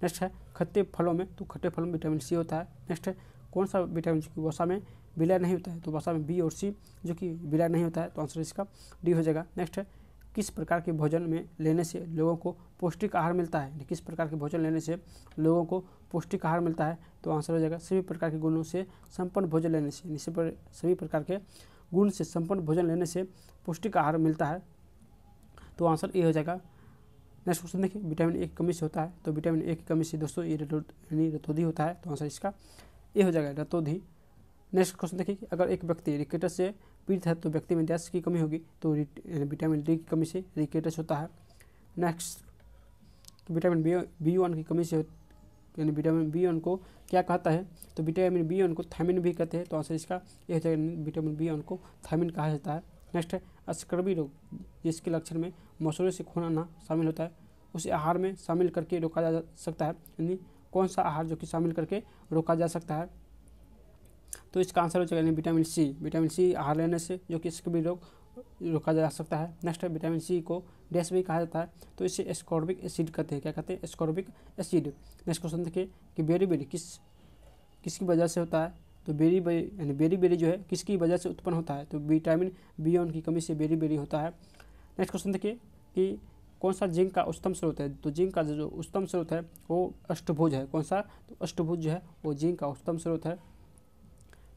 नेक्स्ट है खट्टे फलों में तो खट्टे फलों में विटामिन सी होता है नेक्स्ट है कौन सा विटामिन जो कि वसा में विलय नहीं होता है तो वसा में बी और सी जो कि विलय नहीं होता है तो आंसर इसका डी हो जाएगा नेक्स्ट है किस प्रकार के भोजन में लेने से लोगों को पौष्टिक आहार मिलता है किस प्रकार के भोजन लेने से लोगों को पौष्टिक आहार मिलता है तो आंसर हो जाएगा सभी प्रकार के गुणों से संपन्न भोजन लेने से सभी प्रकार के गुण से संपन्न भोजन लेने से पौष्टिक आहार मिलता है तो आंसर ए हो जाएगा नेक्स्ट क्वेश्चन देखिए विटामिन ए की कमी से होता है तो विटामिन ए की कमी से दोस्तों ये यानी रतोधी होता है तो आंसर इसका ए हो जाएगा रतोधी नेक्स्ट क्वेश्चन देखिए कि अगर एक व्यक्ति रिकेटस से पीड़ित है तो व्यक्ति में गैस की कमी होगी तो विटामिन डी की कमी से रिकेटस होता है next vitamin B B one की कमी से यानी विटामिन बी वन को क्या कहता है तो विटामिन बी वन को थैमिन भी कहते हैं तो आंसर इसका यह हो जाएगा विटामिन बी वन को थैमिन कहा जाता है नेक्स्ट है अस्कर्वी रोग जिसके लक्षण में मसूरे से खून आना शामिल होता है उसे आहार में शामिल करके रोका जा सकता है यानी कौन सा आहार जो कि शामिल करके रोका जा सकता है तो इसका आंसर हो जाएगा यानी विटामिन सी विटामिन सी आहार लेने से जो कि स्कर्वी रोग रोका जा सकता है नेक्स्ट है विटामिन सी को डैस भी कहा जाता है तो इसे एस्कॉर्बिक एसिड कहते हैं क्या कहते हैं एस्कॉर्बिक एसिड नेक्स्ट क्वेश्चन देखिए कि बेरी बेरी किस किसकी वजह से होता है तो बेरी बेरी यानी बेरी बेरी जो है किसकी वजह से उत्पन्न होता है तो विटामिन बी वन की कमी से बेरी बेरी होता है नेक्स्ट क्वेश्चन देखिए कि कौन सा जिंक का उच्चतम स्रोत है तो जिंक का जो उच्चतम स्रोत है वो अष्टभुज है कौन सा तो अष्टभुज जो है वो जिंक का उच्चतम स्रोत है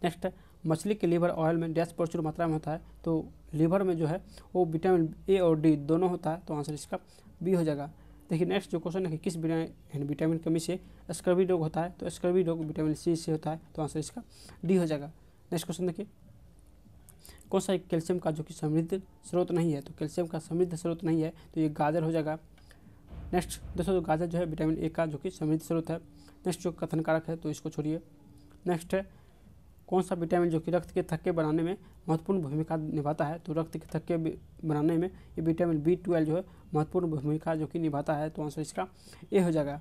नेक्स्ट मछली के लीवर ऑयल में डैश प्रचुर मात्रा में होता है तो लीवर में जो है वो विटामिन ए और डी दोनों होता है तो आंसर इसका बी हो जाएगा देखिए नेक्स्ट जो क्वेश्चन है कि किस विटामिन कमी से स्क्रवी रोग होता है तो स्क्रवी रोग विटामिन सी से होता है तो आंसर इसका डी हो जाएगा नेक्स्ट क्वेश्चन देखिए कौन सा कैल्शियम का जो कि समृद्ध स्रोत नहीं है तो कैल्शियम का समृद्ध स्रोत नहीं है तो ये गाजर हो जाएगा नेक्स्ट दोस्तों गाजर जो है विटामिन ए का जो कि समृद्ध स्रोत है नेक्स्ट जो कथन कारक है तो इसको छोड़िए नेक्स्ट है कौन सा विटामिन जो कि रक्त के थक्के बनाने में महत्वपूर्ण भूमिका निभाता है तो रक्त के थक्के बनाने में ये विटामिन बी ट्वेल्व जो है महत्वपूर्ण भूमिका जो कि निभाता है तो आंसर इसका ए हो जाएगा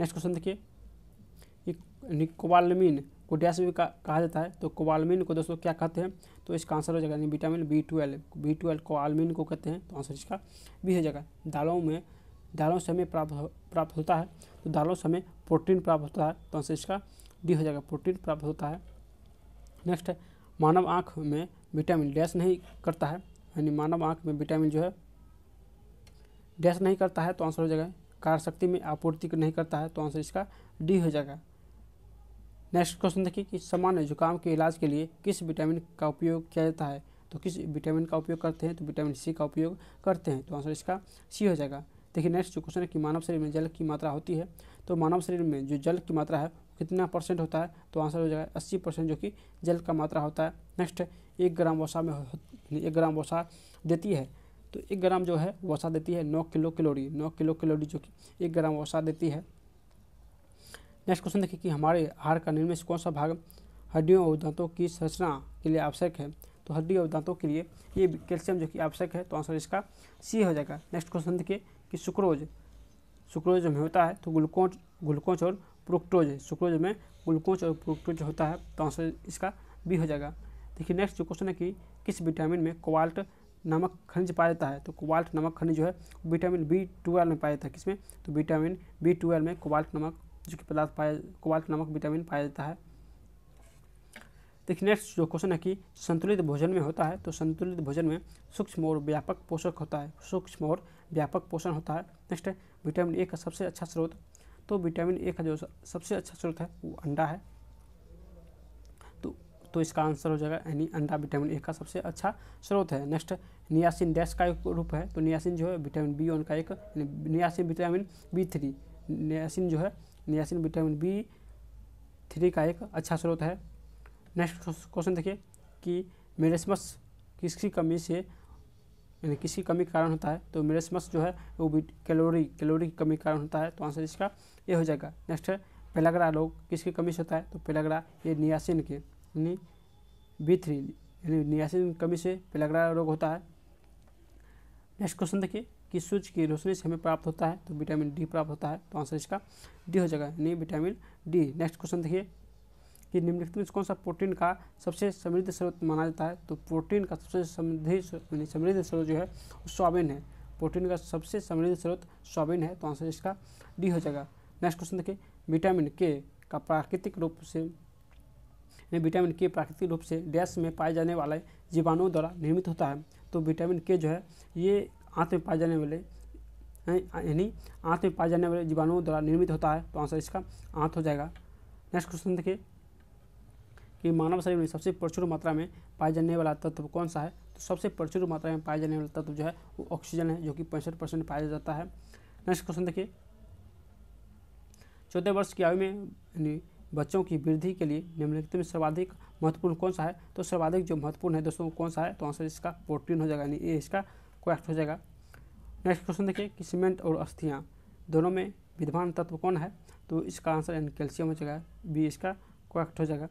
नेक्स्ट क्वेश्चन देखिए कोबालमिन को डैश भी कहा जाता है तो कोबालमिन को दोस्तों क्या कहते हैं तो इसका आंसर हो जाएगा यानी vitamin B twelve B twelve को को कहते हैं तो आंसर इसका बी हो जाएगा दालों में दालों से हमें प्राप्त हो, प्राप्त होता है तो दालों से हमें प्रोटीन प्राप्त होता है तो आंसर इसका डी हो जाएगा प्रोटीन प्राप्त होता है नेक्स्ट है मानव आँख में विटामिन डैश नहीं करता है यानी मानव आँख में विटामिन जो है डैश नहीं करता है तो आंसर हो जाएगा कार शक्ति में आपूर्ति नहीं करता है तो आंसर इसका डी हो जाएगा नेक्स्ट क्वेश्चन देखिए कि सामान्य जुकाम के इलाज के लिए किस विटामिन का उपयोग किया जाता है तो किस विटामिन का उपयोग करते हैं तो विटामिन सी का उपयोग करते हैं तो आंसर इसका सी हो जाएगा देखिए नेक्स्ट जो क्वेश्चन है कि मानव शरीर में जल की मात्रा होती है तो मानव शरीर में जो जल की मात्रा है कितना परसेंट होता है तो आंसर हो जाएगा अस्सी परसेंट जो कि जल का मात्रा होता है नेक्स्ट एक ग्राम वसा में एक ग्राम वसा देती है तो एक ग्राम जो है वसा देती है नौ किलो कैलोरी नौ किलो कैलोरी जो कि एक ग्राम वसा देती है नेक्स्ट क्वेश्चन देखिए कि हमारे आहार का निर्मित कौन सा भाग हड्डियों और दांतों की संरचना के लिए आवश्यक है तो हड्डी और दांतों के लिए ये कैल्शियम जो कि आवश्यक है तो आंसर इसका सी हो जाएगा नेक्स्ट क्वेश्चन देखिए कि सुक्रोज सुक्रोज में होता है तो ग्लूकोज ग्लूकोज और प्रोक्टोज है सुक्रोज में ग्लूकोज और प्रोक्टोज होता है तो आंसर इसका बी हो जाएगा देखिए नेक्स्ट जो क्वेश्चन है कि किस विटामिन में कोवाल्ट नमक खनिज पाया जाता है तो कोवाल्ट नमक खनिज जो है विटामिन बी ट्वेल्व में पाया जाता है किसमें तो विटामिन बी ट्वेल्व में कोवाल्ट नमक जो कि पदार्थ पाया कोवाल्ट नमक विटामिन पाया जाता है देखिए नेक्स्ट जो क्वेश्चन है कि संतुलित भोजन में होता है तो संतुलित भोजन में सूक्ष्म और व्यापक पोषक होता है सूक्ष्म और व्यापक पोषण होता है नेक्स्ट विटामिन ए का सबसे अच्छा स्रोत तो विटामिन ए का जो सबसे अच्छा स्रोत है वो अंडा है तो तो इसका आंसर हो जाएगा यानी अंडा विटामिन ए का सबसे अच्छा स्रोत है नेक्स्ट नियासिन डैश का एक रूप है तो नियासिन जो है विटामिन बी वन का एक niacin vitamin B three niacin जो है नियासिन विटामिन बी थ्री का एक अच्छा स्रोत है नेक्स्ट क्वेश्चन देखिए कि मेरेस्मस किसकी कमी से यानी किसी कमी के कारण होता है तो मिरेसमस जो है वो भी कैलोरी कैलोरी की कमी के कारण होता है तो आंसर इसका ये हो जाएगा नेक्स्ट है पेलागरा रोग किसकी कमी से होता है तो पेलागरा ये नियासिन के यानी बी थ्री यानी नियासिन की कमी से पेलागरा रोग होता है नेक्स्ट क्वेश्चन देखिए कि सूर्य की रोशनी से हमें प्राप्त होता है तो विटामिन डी प्राप्त होता है तो आंसर इसका डी हो जाएगा यानी विटामिन डी नेक्स्ट क्वेश्चन देखिए कि निम्नलिखित में कौन सा प्रोटीन का सबसे समृद्ध स्रोत माना जाता है तो प्रोटीन का सबसे समृद्ध समृद्ध स्रोत जो है वो सोयाबीन है प्रोटीन का सबसे समृद्ध स्रोत सोयाबीन है तो आंसर इसका डी हो जाएगा नेक्स्ट क्वेश्चन देखिए विटामिन के का प्राकृतिक रूप से विटामिन के प्राकृतिक रूप से डैश में पाए जाने वाले जीवाणुओं द्वारा निर्मित होता है तो विटामिन के जो है ये आंत में पाए जाने वाले यानी आंत में पाए जाने वाले जीवाणुओं द्वारा निर्मित होता है तो आंसर इसका आंत हो जाएगा नेक्स्ट क्वेश्चन देखिए कि मानव शरीर में सबसे प्रचुर मात्रा में पाए जाने वाला तत्व कौन सा है तो सबसे प्रचुर मात्रा में पाए जाने वाला तत्व जो है वो ऑक्सीजन है जो कि पैंसठ परसेंट पाया जाता है नेक्स्ट क्वेश्चन देखिए चौदह वर्ष की आयु में बच्चों की वृद्धि के लिए निम्नलिखित में सर्वाधिक महत्वपूर्ण कौन सा है तो सर्वाधिक जो महत्वपूर्ण है दोस्तों कौन सा है तो आंसर इसका प्रोटीन हो जाएगा यानी ए इसका क्वेस्ट हो जाएगा नेक्स्ट क्वेश्चन देखिए कि सीमेंट और अस्थियाँ दोनों में विद्वान तत्व कौन है तो इसका आंसर यानी कैल्शियम हो जाएगा बी इसका क्वेक्ट हो जाएगा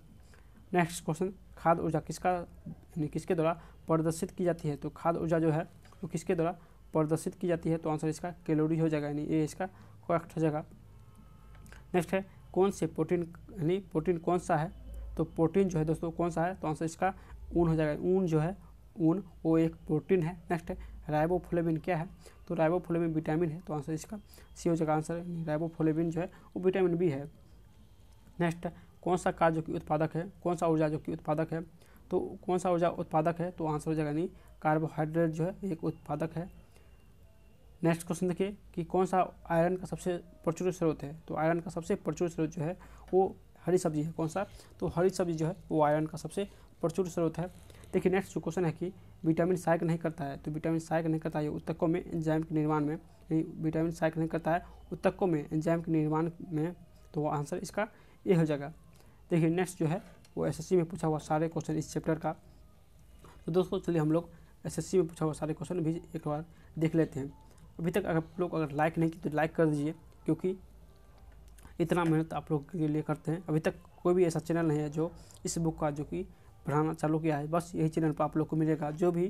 नेक्स्ट क्वेश्चन खाद ऊर्जा किसका यानी किसके द्वारा प्रदर्शित की जाती है तो खाद ऊर्जा जो है वो किसके द्वारा प्रदर्शित की जाती है तो आंसर इसका कैलोरी हो जाएगा यानी ये इसका करेक्ट हो जाएगा नेक्स्ट है कौन से प्रोटीन यानी प्रोटीन कौन सा है तो प्रोटीन जो है दोस्तों कौन सा है तो आंसर इसका ऊन हो जाएगा ऊन जो है ऊन वो एक प्रोटीन है नेक्स्ट है राइबोफ्लेविन क्या है तो राइबोफ्लेविन विटामिन है तो आंसर इसका सी हो जाएगा आंसर राइबोफ्लेविन जो है वो विटामिन बी है नेक्स्ट कौन सा कार्य जो कि उत्पादक है कौन सा ऊर्जा जो कि उत्पादक है तो कौन सा ऊर्जा उत्पादक है तो आंसर हो जाएगा यानी कार्बोहाइड्रेट जो है एक उत्पादक है नेक्स्ट क्वेश्चन देखिए कि कौन सा आयरन का सबसे प्रचुर स्रोत है तो आयरन का सबसे प्रचुर स्रोत जो है वो हरी सब्जी है कौन सा तो हरी सब्जी जो है वो आयरन का सबसे प्रचुर स्रोत है देखिए नेक्स्ट जो क्वेश्चन है कि विटामिन साइक नहीं करता है तो विटामिन साइक नहीं करता है उत्तकों में एंजाइम के निर्माण में विटामिन साइक नहीं करता है उत्तकों में एंजाइम के निर्माण में तो आंसर इसका ये हो जाएगा देखिए नेक्स्ट जो है वो एसएससी में पूछा हुआ सारे क्वेश्चन इस चैप्टर का तो दोस्तों चलिए हम लोग एसएससी में पूछा हुआ सारे क्वेश्चन भी एक बार देख लेते हैं अभी तक अगर आप लोग अगर लाइक नहीं किए तो लाइक कर दीजिए क्योंकि इतना मेहनत आप लोग के लिए करते हैं अभी तक कोई भी ऐसा चैनल नहीं है जो इस बुक का जो कि पढ़ाना चालू किया है बस यही चैनल पर आप लोग को मिलेगा जो भी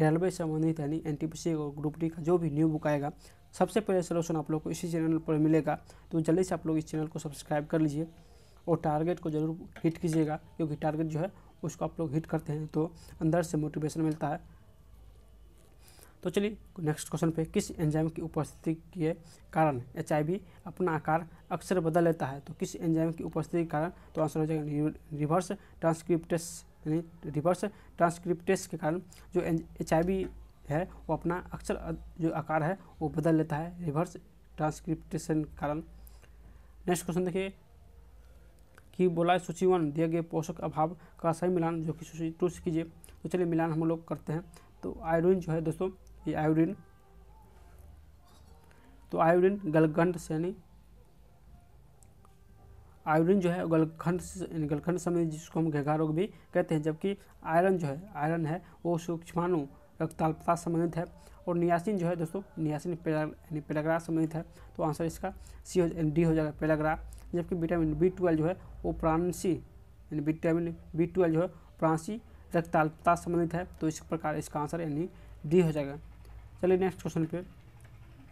रेलवे संबंधित यानी एन और ग्रुप डी का जो भी न्यू बुक आएगा सबसे पहले सलूशन आप लोग को इसी चैनल पर मिलेगा तो जल्दी से आप लोग इस चैनल को सब्सक्राइब कर लीजिए और टारगेट को जरूर हिट कीजिएगा क्योंकि टारगेट जो है उसको आप लोग हिट करते हैं तो अंदर से मोटिवेशन मिलता है तो चलिए नेक्स्ट क्वेश्चन पे किस एंजाइम की उपस्थिति के कारण एच अपना आकार अक्सर बदल लेता है तो किस एंजाइम की उपस्थिति के कारण तो आंसर हो जाएगा रिवर्स ट्रांसक्रिप्टेस यानी रिवर्स ट्रांसक्रिप्टेस के कारण जो एच है वो अपना अक्सर जो आकार है वो बदल लेता है रिवर्स ट्रांसक्रिप्टेशन कारण नेक्स्ट क्वेश्चन देखिए कि बोलाए सूची वन दिए गए पोषक अभाव का सही मिलान जो कि सूची टू से कीजिए तो चलिए मिलान हम लोग करते हैं तो आयोडीन जो है दोस्तों ये आयोडीन तो आयोडीन गलखंड से यानी आयोडीन जो है गलखंड गलखंड समय जिसको हम घेघा रोग भी कहते हैं जबकि आयरन जो है आयरन है वो सूक्ष्माणु रक्तालता संबंधित है और नियासिन जो है दोस्तों नियासिन पेरा यानी पेलाग्रा संबंधित है तो आंसर इसका सी हो डी हो जाएगा पेलाग्रा जबकि विटामिन बी ट्वेल्व जो है वो प्रांसी यानी विटामिन बी ट्वेल्व जो है प्रांसी रक्तालता संबंधित है तो इस प्रकार इसका आंसर यानी डी हो जाएगा चलिए नेक्स्ट क्वेश्चन पे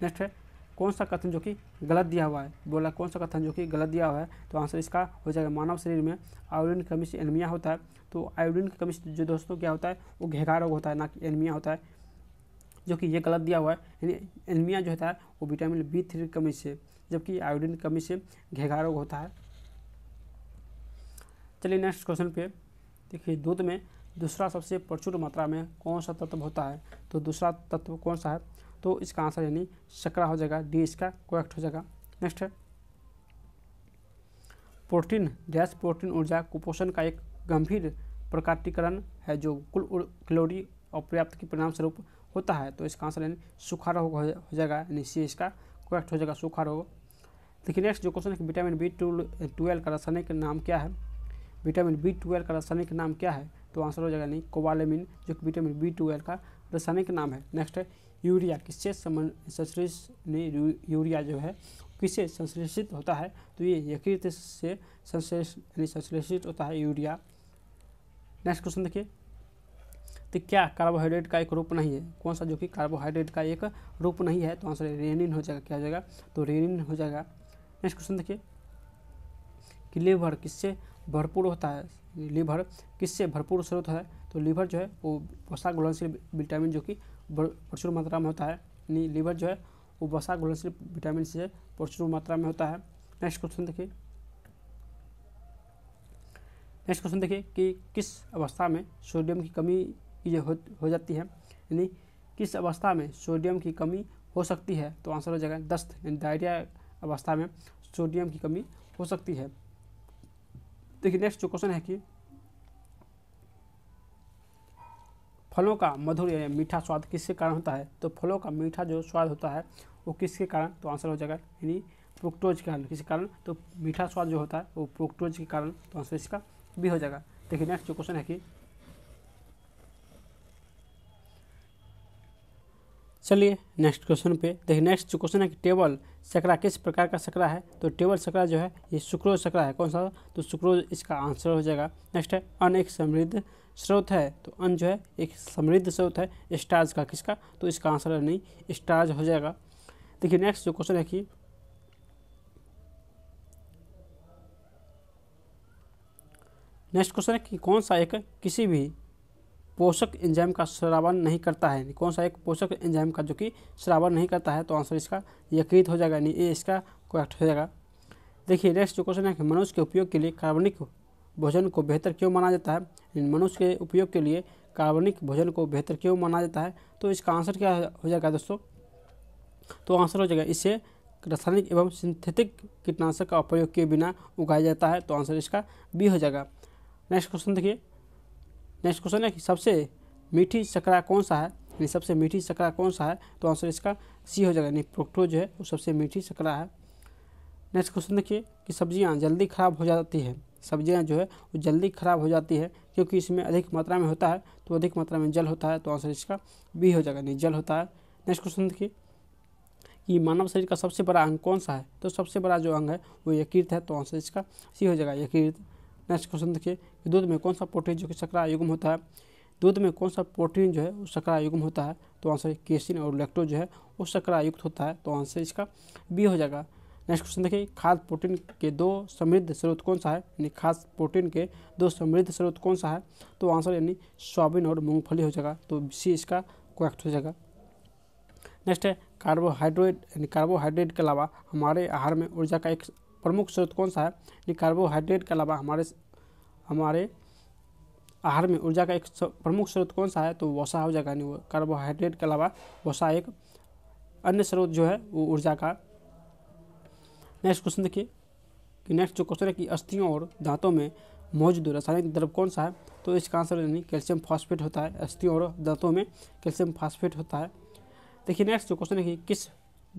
नेक्स्ट है कौन सा कथन जो कि गलत दिया हुआ है बोला कौन सा कथन जो कि गलत दिया हुआ है तो आंसर इसका हो जाएगा मानव शरीर में आयोडीन की कमी से एनीमिया होता है तो आयोडीन की कमी से जो दोस्तों क्या होता है वो घेगा रोग होता है ना कि एनीमिया होता है जो कि ये गलत दिया हुआ है यानी एनीमिया जो होता है वो विटामिन बी थ्री की कमी से जबकि आयोडीन की कमी से घेघा रोग होता है चलिए नेक्स्ट क्वेश्चन पे देखिए दूध में दूसरा सबसे प्रचुर मात्रा में कौन सा तत्व होता है तो दूसरा तत्व कौन सा है तो इसका आंसर यानी शकरा हो जाएगा डी इसका कोएक्ट हो जाएगा नेक्स्ट है प्रोटीन डैश प्रोटीन ऊर्जा कुपोषण का एक गंभीर प्रकाटीकरण है जो कुल कैलोरी अपर्याप्त के परिणाम स्वरूप होता है तो इसका आंसर यानी सूखा रोग हो जाएगा यानी सी इसका करेक्ट हो जाएगा सूखा रोग देखिए नेक्स्ट जो क्वेश्चन है विटामिन बी ट्वेल्व का रासायनिक नाम क्या है विटामिन बी ट्वेल्व का रासायनिक नाम क्या है तो आंसर हो जाएगा नहीं कोवालेमिन जो कि विटामिन बी ट्वेल्व का रासायनिक नाम है नेक्स्ट है यूरिया किससे संश्लेषित यूरिया जो है किससे संश्लेषित होता है तो ये यकृत से संश्लेष यानी संश्लेषित होता है यूरिया नेक्स्ट क्वेश्चन देखिए तो क्या कार्बोहाइड्रेट का एक रूप नहीं है कौन सा जो कि कार्बोहाइड्रेट का एक रूप नहीं है तो आंसर रेनिन हो जाएगा क्या हो जाएगा तो रेनिन हो जाएगा नेक्स्ट क्वेश्चन देखिए कि लीवर किससे भरपूर होता है लीवर किससे भरपूर स्रोत है तो लीवर जो है वो वसा घुलनशील विटामिन जो कि प्रचुर मात्रा में होता है यानी लीवर जो है वो वसा घुलनशील विटामिन से प्रचुर मात्रा में होता है नेक्स्ट क्वेश्चन देखिए नेक्स्ट क्वेश्चन देखिए कि किस अवस्था में सोडियम की कमी की हो, हो जाती है यानी किस अवस्था में सोडियम की कमी हो सकती है तो आंसर हो जाएगा दस्त यानी डायरिया अवस्था में सोडियम की कमी हो सकती है देखिए नेक्स्ट जो क्वेश्चन है कि फलों का मधुर यानी मीठा स्वाद किसके कारण होता है तो फलों का मीठा जो स्वाद होता है वो किसके कारण तो आंसर हो जाएगा यानी प्रोक्टोज के कारण किसके कारण तो मीठा स्वाद जो होता है वो प्रोक्टोज के कारण तो आंसर इसका भी हो जाएगा देखिए नेक्स्ट जो क्वेश्चन है कि चलिए नेक्स्ट क्वेश्चन पे देखिए नेक्स्ट जो क्वेश्चन है कि टेबल सकरा किस प्रकार का सकरा है तो टेबल सकरा जो है ये सुक्रोज सकरा है कौन सा तो सुक्रोज इसका आंसर हो जाएगा नेक्स्ट है अन एक समृद्ध स्रोत है तो अन जो है एक समृद्ध स्रोत है स्टार्ज का किसका तो इसका आंसर है नहीं स्टार्ज हो जाएगा देखिए नेक्स्ट जो क्वेश्चन है कि नेक्स्ट क्वेश्चन है कि कौन सा एक किसी भी पोषक एंजाइम का श्रावण नहीं करता है कौन सा एक पोषक एंजाइम का जो कि श्रावण नहीं करता है तो आंसर इसका यकृत हो जाएगा यानी ये इसका करेक्ट हो जाएगा देखिए नेक्स्ट जो क्वेश्चन है कि मनुष्य के उपयोग के लिए कार्बनिक भोजन को बेहतर क्यों माना जाता है मनुष्य के उपयोग के लिए कार्बनिक भोजन को बेहतर क्यों माना जाता है तो इसका आंसर क्या हो जाएगा दोस्तों तो आंसर हो जाएगा इससे रासायनिक एवं सिंथेटिक कीटनाशक का उपयोग किए बिना उगाया जाता है तो आंसर इसका बी हो जाएगा नेक्स्ट क्वेश्चन देखिए नेक्स्ट क्वेश्चन है कि सबसे मीठी सकरा कौन सा है यानी सबसे मीठी सकरा कौन सा है तो आंसर इसका सी हो जाएगा यानी प्रोक्टोज है वो सबसे मीठी सकरा है नेक्स्ट क्वेश्चन देखिए कि सब्ज़ियाँ जल्दी ख़राब हो जाती है सब्जियाँ जो है वो जल्दी ख़राब हो जाती है क्योंकि इसमें अधिक मात्रा में होता है तो अधिक मात्रा में जल होता है तो आंसर इसका बी हो जाएगा यानी जल होता है नेक्स्ट क्वेश्चन देखिए कि मानव शरीर का सबसे बड़ा अंग कौन सा है तो सबसे बड़ा जो अंग है वो यकृत है तो आंसर इसका सी हो जाएगा यकृत नेक्स्ट क्वेश्चन देखिए कि दूध में कौन सा प्रोटीन जो कि सकरा युग्म होता है दूध में कौन सा प्रोटीन जो है वो शकरा युग्म होता है तो आंसर केसिन और लैक्टोज जो है वो शकरा युक्त होता है तो आंसर इसका बी हो जाएगा नेक्स्ट क्वेश्चन देखिए खाद्य प्रोटीन के दो समृद्ध स्रोत कौन सा है यानी खाद प्रोटीन के दो समृद्ध स्रोत कौन सा है तो आंसर यानी सोयाबीन और मूंगफली हो जाएगा तो सी इसका करेक्ट हो जाएगा नेक्स्ट है कार्बोहाइड्रेट यानी कार्बोहाइड्रेट के अलावा हमारे आहार में ऊर्जा का एक प्रमुख स्रोत कौन सा है ये कार्बोहाइड्रेट के अलावा हमारे हमारे आहार में ऊर्जा का एक प्रमुख स्रोत कौन सा है तो वसा हो जाएगा नहीं कार्बोहाइड्रेट के अलावा वसा एक अन्य स्रोत जो है वो ऊर्जा का नेक्स्ट क्वेश्चन देखिए कि नेक्स्ट जो क्वेश्चन है कि अस्थियों और दांतों में मौजूद रासायनिक द्रव कौन सा है तो इसका आंसर यानी कैल्शियम फॉस्फेट होता है अस्थियों और दांतों में कैल्शियम फॉस्फेट होता है देखिए नेक्स्ट जो क्वेश्चन है कि किस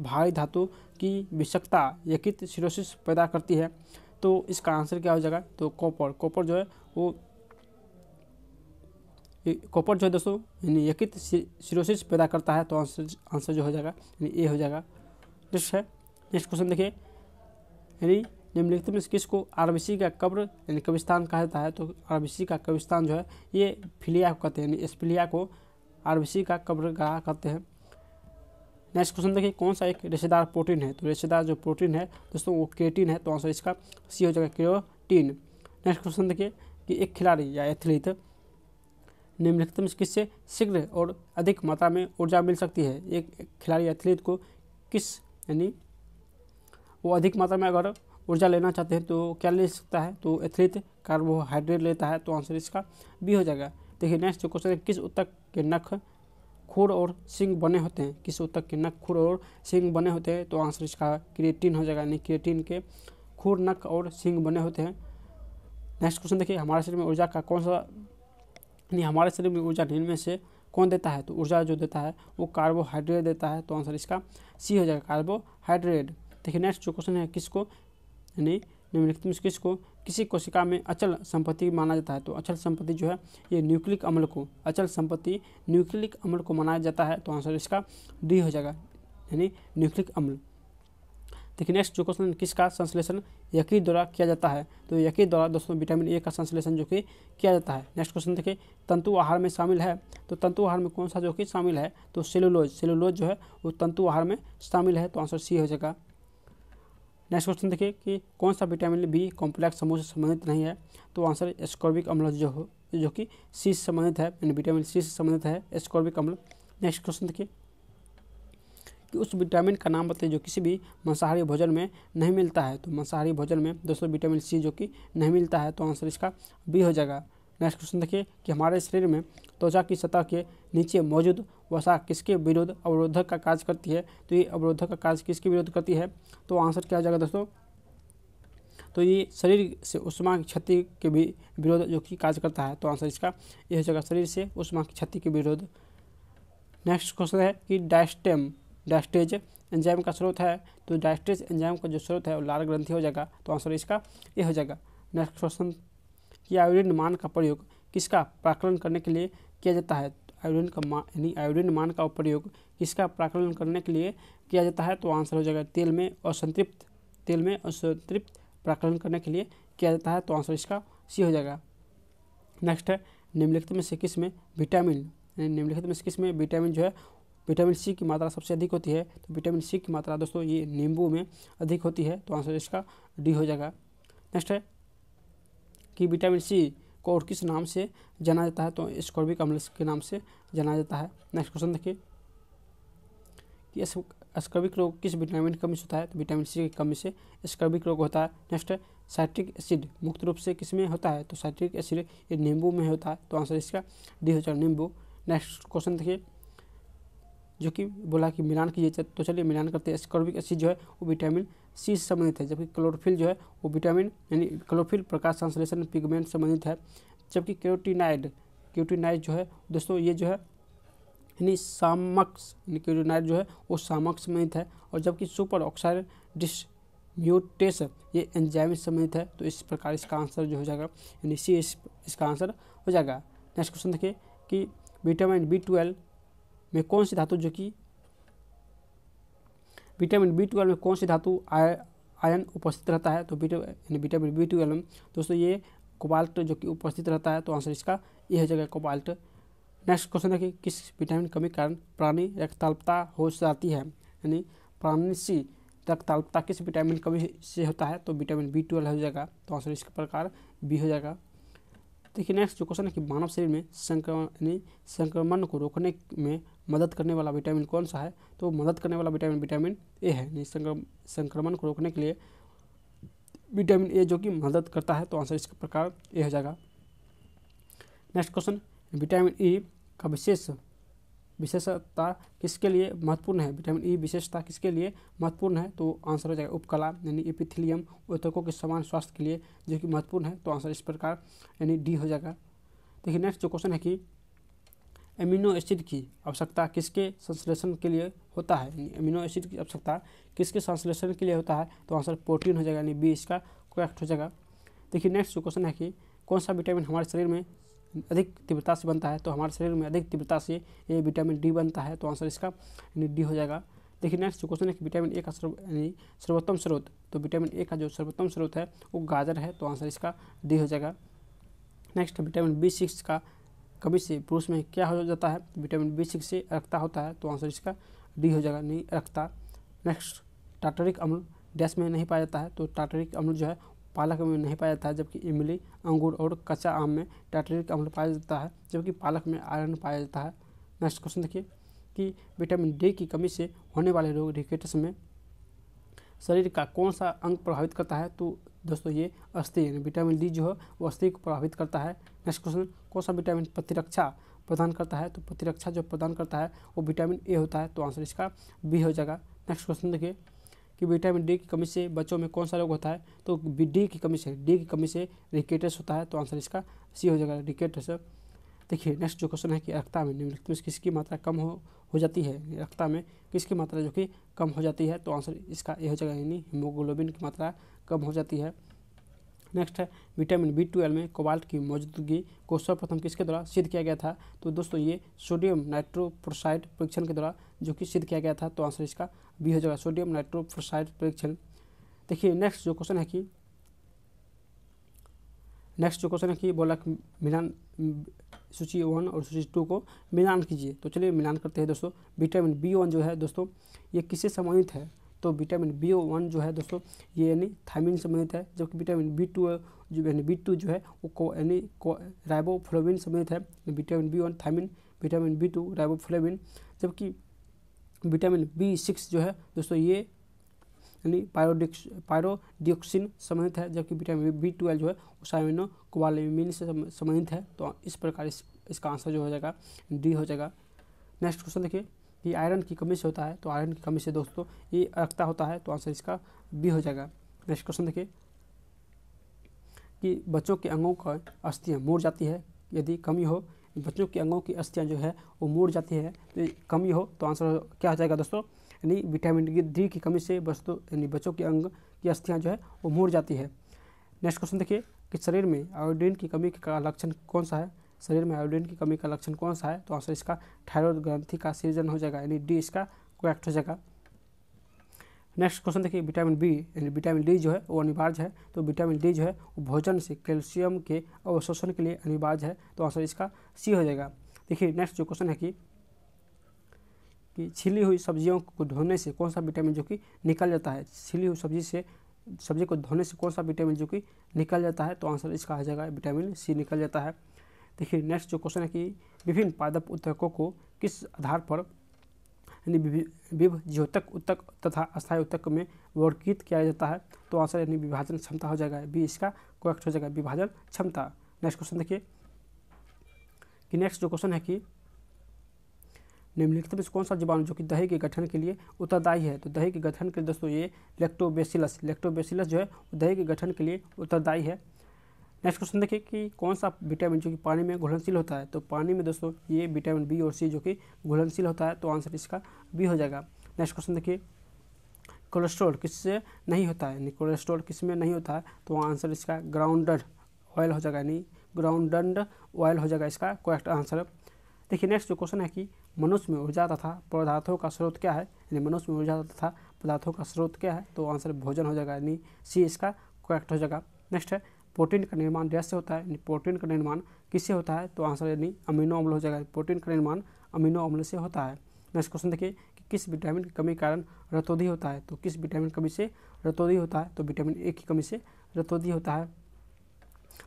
भारी धातु की विषकता यकृत सिरोसिस पैदा करती है तो इसका आंसर क्या हो जाएगा तो कॉपर कॉपर जो है वो कॉपर जो है दोस्तों यानी यकृत सिरोसिस पैदा करता है तो आंसर आंसर जो हो जाएगा यानी ए हो जाएगा नेक्स्ट है नेक्स्ट क्वेश्चन देखिए यानी निम्नलिखित में को आरबीसी का कब्र यानी कब्रिस्तान कहा जाता है तो आरबीसी का कब्रिस्तान जो है ये फिलिया को कहते हैं यानी फिलिया को आरबीसी का कब्र कहा कहते हैं नेक्स्ट क्वेश्चन देखिए कौन सा एक रेशेदार प्रोटीन है तो रेशेदार जो प्रोटीन है दोस्तों वो क्रिएटिन है तो आंसर इसका सी हो जाएगा क्रियोटीन नेक्स्ट क्वेश्चन देखिए कि एक खिलाड़ी या एथलीट निम्नलिखित में किससे शीघ्र और अधिक मात्रा में ऊर्जा मिल सकती है एक खिलाड़ी एथलीट को किस यानी वो अधिक मात्रा में अगर ऊर्जा लेना चाहते हैं तो क्या ले सकता है तो एथलीट कार्बोहाइड्रेट लेता है तो आंसर इसका बी हो जाएगा देखिए नेक्स्ट क्वेश्चन है किस उत्तक के नख खुर और सिंग बने होते हैं किस उत्तक के नक खुर और सिंग बने होते हैं तो आंसर इसका क्रिएटिन हो जाएगा यानी क्रिएटिन के खुर नक और सिंग बने होते हैं नेक्स्ट क्वेश्चन देखिए हमारे शरीर में ऊर्जा का कौन सा यानी हमारे शरीर में ऊर्जा निम्न में से कौन देता है तो ऊर्जा जो देता है वो कार्बोहाइड्रेट देता है तो आंसर इसका सी हो जाएगा कार्बोहाइड्रेट देखिए नेक्स्ट जो क्वेश्चन है किसको यानी निम्नलिखित में किस को किसी कोशिका में अचल संपत्ति माना जाता है तो अचल संपत्ति जो है ये न्यूक्लिक अम्ल को अचल संपत्ति न्यूक्लिक अम्ल को माना जाता है तो आंसर इसका डी हो जाएगा यानी न्यूक्लिक अम्ल देखिए नेक्स्ट जो क्वेश्चन किसका संश्लेषण यकी द्वारा किया जाता है तो यकी द्वारा दोस्तों विटामिन ए का संश्लेषण जो कि किया जाता है नेक्स्ट क्वेश्चन देखिए तंतु आहार में शामिल है तो तंतु आहार में कौन सा जो कि शामिल है तो सेलुलोज सेलुलोज जो है वो तंतु आहार में शामिल है तो आंसर सी हो जाएगा नेक्स्ट क्वेश्चन देखिए कि कौन सा विटामिन बी कॉम्प्लेक्स समूह से संबंधित नहीं है तो आंसर एस्कॉर्बिक अम्ल जो हो जो कि सी से संबंधित है यानी विटामिन सी से संबंधित है एस्कॉर्बिक अम्ल नेक्स्ट क्वेश्चन देखिए कि उस विटामिन का नाम बताइए जो किसी भी मांसाहारी भोजन में नहीं मिलता है तो मांसाहारी भोजन में दोस्तों विटामिन सी जो कि नहीं मिलता है तो आंसर इसका बी हो जाएगा नेक्स्ट क्वेश्चन देखिए कि हमारे शरीर में त्वचा की सतह के नीचे मौजूद वसा किसके विरुद्ध अवरोधक का कार्य करती है तो ये अवरोधक का कार्य किसके विरोध करती है तो आंसर क्या हो जाएगा दोस्तों तो ये शरीर से उष्मा की क्षति के भी विरोध जो कि कार्य करता है तो आंसर इसका यह हो जाएगा शरीर से उष्मा की क्षति के विरोध नेक्स्ट क्वेश्चन है कि डायस्टेम डायस्टेज एंजाइम का स्रोत है तो डायस्टेज एंजाइम का जो स्रोत है वो लाल ग्रंथि हो जाएगा तो आंसर इसका ये हो जाएगा नेक्स्ट क्वेश्चन कि आयोडीन मान का प्रयोग किसका प्राकलन करने के लिए किया जाता है आयोडीन का मान यानी आयोडीन मान का प्रयोग किसका प्राकलन करने के लिए किया जाता है तो आंसर हो जाएगा तेल में असंतृप्त तेल में असंतृप्त प्राकलन करने के लिए किया जाता है तो आंसर इसका सी हो जाएगा नेक्स्ट है निम्नलिखित में से किस में विटामिन निम्नलिखित में से किस में विटामिन जो है विटामिन सी की मात्रा सबसे अधिक होती है तो विटामिन सी की मात्रा दोस्तों ये नींबू में अधिक होती है तो आंसर इसका डी हो जाएगा नेक्स्ट है कि विटामिन सी को और किस नाम से जाना जाता है तो स्कॉर्बिक अम्ल के नाम से जाना जाता है नेक्स्ट क्वेश्चन देखिए कि स्कर्बिक रोग किस विटामिन की कमी से होता है तो विटामिन सी की कमी से स्कर्बिक रोग होता है नेक्स्ट साइट्रिक एसिड मुक्त रूप से किस में होता है तो साइट्रिक एसिड ये नींबू में होता है तो आंसर इसका डी हो जाएगा नींबू नेक्स्ट क्वेश्चन देखिए जो कि बोला कि मिलान कीजिए तो चलिए मिलान करते हैं स्कर्बिक एसिड जो है वो विटामिन सी से संबंधित है जबकि क्लोरोफिल जो है वो विटामिन यानी क्लोरोफिल प्रकाश संश्लेषण पिगमेंट संबंधित है जबकि क्योटिनाइड क्योटिनाइड जो है दोस्तों ये जो है यानी सामक्स यानी जो है वो सामक संबंधित है और जबकि सुपर ऑक्साइड डिस म्यूटेस ये एंजाइम संबंधित है तो इस प्रकार इसका आंसर जो हो जाएगा यानी सी इस, इसका आंसर हो जाएगा नेक्स्ट क्वेश्चन देखिए कि विटामिन बी ट्वेल्व में कौन सी धातु जो कि विटामिन बी ट्वेल्व में कौन सी धातु आयन उपस्थित रहता है तो यानी विटामिन बी ट्वेल्व में दोस्तों ये कोबाल्ट जो कि उपस्थित रहता है तो आंसर इसका ये हो जाएगा कोबाल्ट नेक्स्ट क्वेश्चन है कि किस विटामिन कमी के कारण प्राणी रक्ताल्पता हो जाती है यानी प्राणी सी रक्ताल्पता किस विटामिन कमी से होता है तो विटामिन बी ट्वेल्व हो जाएगा तो आंसर इसके प्रकार बी हो जाएगा देखिए नेक्स्ट जो क्वेश्चन है कि मानव शरीर में संक्रमण संक्रमण को रोकने में मदद करने वाला विटामिन कौन सा है तो मदद करने वाला विटामिन विटामिन ए है संक्रमण को रोकने के लिए विटामिन ए जो कि मदद करता है तो आंसर इसका प्रकार ए हो जाएगा नेक्स्ट क्वेश्चन विटामिन ई का विशेष विशेषता किसके लिए महत्वपूर्ण है विटामिन ई e विशेषता किसके लिए महत्वपूर्ण है तो आंसर हो जाएगा उपकला यानी एपिथिलियम उतकों के समान स्वास्थ्य के लिए जो कि महत्वपूर्ण है तो आंसर इस प्रकार यानी डी हो जाएगा देखिए नेक्स्ट जो क्वेश्चन है कि एमिनो एसिड की आवश्यकता किसके संश्लेषण के लिए होता है एमिनो एसिड की आवश्यकता किसके संश्लेषण के लिए होता है तो आंसर प्रोटीन हो जाएगा यानी बी इसका करेक्ट हो जाएगा देखिए नेक्स्ट जो क्वेश्चन है कि कौन सा विटामिन हमारे शरीर में अधिक तीव्रता से बनता है तो हमारे शरीर में अधिक तीव्रता से ये विटामिन डी बनता है तो आंसर इसका डी हो जाएगा देखिए नेक्स्ट क्वेश्चन है कि विटामिन ए का यानी सर्वोत्तम स्रोत तो विटामिन ए का जो सर्वोत्तम स्रोत है वो गाजर है तो आंसर इसका डी हो जाएगा नेक्स्ट विटामिन बी सिक्स का कभी से पुरुष में क्या हो जाता है विटामिन बी सिक्स से रक्ता होता है तो आंसर इसका डी हो जाएगा नहीं रक्ता नेक्स्ट टाटरिक अम्ल डैश में नहीं पाया जाता है तो टाटरिक अम्ल जो है पालक में नहीं पाया जाता है जबकि इमली अंगूर और कच्चा आम में टाइट्रेट अम्ल पाया जाता है जबकि पालक में आयरन पाया जाता है नेक्स्ट क्वेश्चन देखिए कि विटामिन डी की कमी से होने वाले रोग रिकेटस में शरीर का कौन सा अंग प्रभावित करता है तो दोस्तों ये अस्थि यानी विटामिन डी जो है वो अस्थि को प्रभावित करता है नेक्स्ट क्वेश्चन कौन सा विटामिन प्रतिरक्षा प्रदान करता है तो प्रतिरक्षा जो प्रदान करता है वो विटामिन ए होता है तो आंसर इसका बी हो जाएगा नेक्स्ट क्वेश्चन देखिए कि विटामिन डी की कमी से बच्चों में कौन सा रोग होता है तो डी की कमी से डी की कमी से रिकेटस होता है तो आंसर इसका सी हो जाएगा रिकेटस देखिए नेक्स्ट जो क्वेश्चन है कि रक्ता में निम्नलिखित में किसकी मात्रा कम हो हो जाती है रक्ता में किसकी मात्रा जो कि कम हो जाती है तो आंसर इसका यह हो जाएगा यानी हीमोग्लोबिन की मात्रा कम हो जाती है नेक्स्ट है विटामिन बी ट्वेल्व में कोबाल्ट की मौजूदगी को सर्वप्रथम किसके द्वारा सिद्ध किया गया था तो दोस्तों ये सोडियम नाइट्रोप्रोसाइड परीक्षण के द्वारा जो कि सिद्ध किया गया था तो आंसर इसका बी हो जाएगा सोडियम नाइट्रोफोसाइड परीक्षण देखिए नेक्स्ट जो क्वेश्चन है कि नेक्स्ट जो क्वेश्चन है कि बोला कि मिलान सूची वन और सूची टू को मिलान कीजिए तो चलिए मिलान करते हैं दोस्तों विटामिन बी वन जो है दोस्तों ये किससे संबंधित है तो विटामिन बी वन जो है दोस्तों ये यानी थायमिन संबंधित है जबकि विटामिन बी टू जो यानी बी टू जो है वो यानी राइबोफ्लोविन संबंधित है vitamin B one thiamine vitamin B two riboflavin जबकि विटामिन बी सिक्स जो है दोस्तों ये यानी पायरोडिक्स पायरोडियोक्सिन संबंधित है जबकि विटामिन बी ट्वेल्व जो है उसमिनो साइमिनो कोबालमिन से संबंधित है तो इस प्रकार इस, इसका आंसर जो हो जाएगा डी हो जाएगा नेक्स्ट क्वेश्चन देखिए कि आयरन की कमी से होता है तो आयरन की कमी से दोस्तों ये रक्ता होता है तो आंसर इसका बी हो जाएगा नेक्स्ट क्वेश्चन देखिए कि बच्चों के अंगों का अस्थियाँ मुड़ जाती है यदि कमी हो बच्चों के अंगों की अस्थियाँ जो है वो मुड़ जाती है तो कमी हो तो आंसर क्या हो जाएगा दोस्तों यानी विटामिन डी की कमी से वस्तु यानी बच्चों के अंग की अस्थियाँ जो है वो मुड़ जाती है नेक्स्ट क्वेश्चन देखिए कि शरीर में आयोडीन की कमी का लक्षण कौन सा है शरीर में आयोडीन की कमी का लक्षण कौन सा है तो आंसर इसका थायरॉयड ग्रंथि का सीजन हो जाएगा यानी डी इसका करेक्ट हो जाएगा नेक्स्ट क्वेश्चन देखिए विटामिन बी यानी विटामिन डी जो है वो अनिवार्य है तो विटामिन डी जो है वो भोजन से कैल्शियम के अवशोषण के लिए अनिवार्य है तो आंसर इसका सी हो जाएगा देखिए नेक्स्ट जो क्वेश्चन है कि कि छिली हुई सब्जियों को धोने से कौन सा विटामिन जो कि निकल जाता है छिली हुई सब्जी से सब्जी को धोने से कौन सा विटामिन जो कि निकल जाता है तो आंसर इसका आ जाएगा विटामिन सी निकल जाता है देखिए नेक्स्ट जो क्वेश्चन है कि विभिन्न पादप उद्योगों को किस आधार पर यानी विभ ज्योतक उत्तक तथा अस्थायी उत्तक में वर्गीत किया जाता है तो आंसर यानी विभाजन क्षमता हो जाएगा बी इसका करेक्ट हो जाएगा विभाजन क्षमता नेक्स्ट क्वेश्चन देखिए कि नेक्स्ट जो क्वेश्चन है कि निम्नलिखित में कौन सा जीवाणु जो कि दही के गठन के लिए उत्तरदायी है तो दही के गठन के लिए दोस्तों ये लेक्टोबेसिलस लेक्टोबेसिलस जो है दही के गठन के लिए उत्तरदायी है नेक्स्ट क्वेश्चन देखिए कि कौन सा विटामिन जो कि पानी में घुलनशील होता है तो पानी में दोस्तों ये विटामिन बी और सी जो कि घुलनशील होता है तो आंसर इसका बी हो जाएगा नेक्स्ट क्वेश्चन देखिए कोलेस्ट्रॉल किससे नहीं होता है यानी कोलेस्ट्रॉल किस में नहीं होता है तो आंसर इसका ग्राउंडेड ऑयल हो जाएगा यानी ग्राउंड ऑयल हो जाएगा इसका करेक्ट आंसर देखिए नेक्स्ट जो क्वेश्चन है कि मनुष्य में ऊर्जा तथा पदार्थों का स्रोत क्या है यानी मनुष्य में ऊर्जा तथा पदार्थों का स्रोत क्या है तो आंसर भोजन हो जाएगा यानी सी इसका करेक्ट हो जाएगा नेक्स्ट है प्रोटीन का निर्माण जैसे होता है प्रोटीन का निर्माण किससे होता है तो आंसर यानी अमीनो अम्ल हो जाएगा प्रोटीन का निर्माण अमीनो अम्ल से होता है नेक्स्ट क्वेश्चन देखिए कि किस विटामिन की कमी के कारण रतोदी होता है तो किस विटामिन कमी से रतोदी होता है तो विटामिन ए की कमी से रतोदी होता है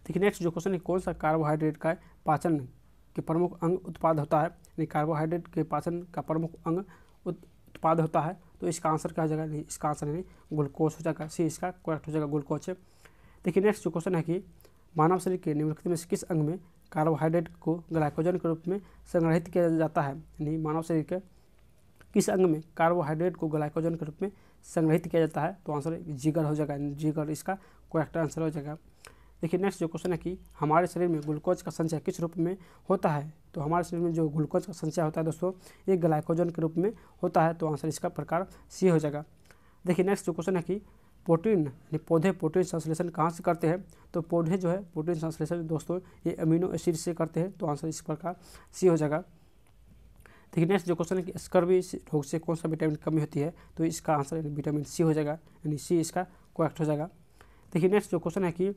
देखिए नेक्स्ट जो क्वेश्चन है कौन सा कार्बोहाइड्रेट का पाचन के प्रमुख अंग उत्पाद होता है यानी कार्बोहाइड्रेट के पाचन का प्रमुख अंग उत्पाद होता है तो इसका आंसर क्या हो जाएगा इसका आंसर यानी ग्लूकोज हो जाएगा सी इसका करेक्ट हो जाएगा ग्लूकोज देखिए नेक्स्ट जो क्वेश्चन है कि मानव शरीर के निम्नलिखित में से किस अंग में कार्बोहाइड्रेट को ग्लाइकोजन के रूप में संग्रहित किया जाता है यानी मानव शरीर के किस अंग में कार्बोहाइड्रेट को ग्लाइकोजन के रूप में संग्रहित किया जाता है तो आंसर जिगर हो जाएगा जिगर इसका करेक्ट आंसर हो जाएगा देखिए नेक्स्ट जो क्वेश्चन है कि हमारे शरीर में ग्लूकोज का संचय किस रूप में होता है तो हमारे शरीर में जो ग्लूकोज का संचय होता है दोस्तों ये ग्लाइकोजन के रूप में होता है तो आंसर इसका प्रकार सी हो जाएगा देखिए नेक्स्ट जो क्वेश्चन है कि प्रोटीन पौधे प्रोटीन संश्लेषण कहाँ से करते हैं तो पौधे जो है प्रोटीन संश्लेषण दोस्तों ये अमीनो एसिड से करते हैं तो आंसर इस प्रकार सी हो जाएगा देखिए नेक्स्ट जो क्वेश्चन है कि स्कर्वी रोग से कौन सा विटामिन कमी होती है तो इसका आंसर विटामिन सी हो जाएगा यानी सी इसका करेक्ट हो जाएगा देखिए नेक्स्ट जो क्वेश्चन है कि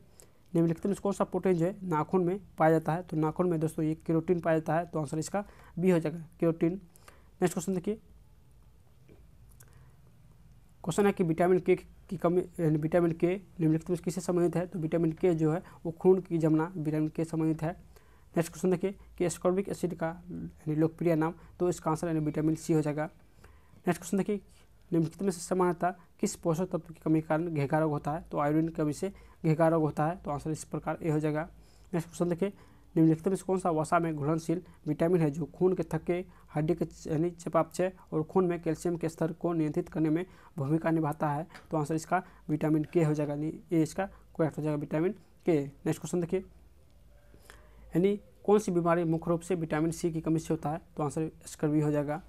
निम्नलिखित में कौन सा प्रोटीन जो है नाखून में पाया जाता है तो नाखून में दोस्तों ये केरोटीन पाया जाता है तो आंसर इसका बी हो जाएगा केरोटीन नेक्स्ट क्वेश्चन देखिए क्वेश्चन है कि विटामिन के की कमी यानी विटामिन के निम्नलिखित में किससे संबंधित है तो विटामिन के जो है वो खून की जमना विटामिन के संबंधित है नेक्स्ट क्वेश्चन देखिए कि स्कॉर्बिक एसिड का यानी लोकप्रिय नाम तो इसका आंसर यानी विटामिन सी हो जाएगा नेक्स्ट क्वेश्चन देखिए निम्नलिखित में से समानता किस पोषक तत्व की कमी के कारण घेघा रोग होता है तो आयोडीन की कमी से घेघा रोग होता है तो आंसर इस प्रकार ए हो जाएगा नेक्स्ट क्वेश्चन देखिए निम्नलिखित में से कौन सा वसा में घुलनशील विटामिन है जो खून के थके हड्डी के यानी चपापचय और खून में कैल्शियम के स्तर को नियंत्रित करने में भूमिका निभाता है तो आंसर इसका विटामिन के हो जाएगा यानी ए इसका करेक्ट हो जाएगा विटामिन के नेक्स्ट क्वेश्चन देखिए यानी कौन सी बीमारी मुख्य रूप से विटामिन सी की कमी से होता है तो आंसर इसका भी हो जाएगा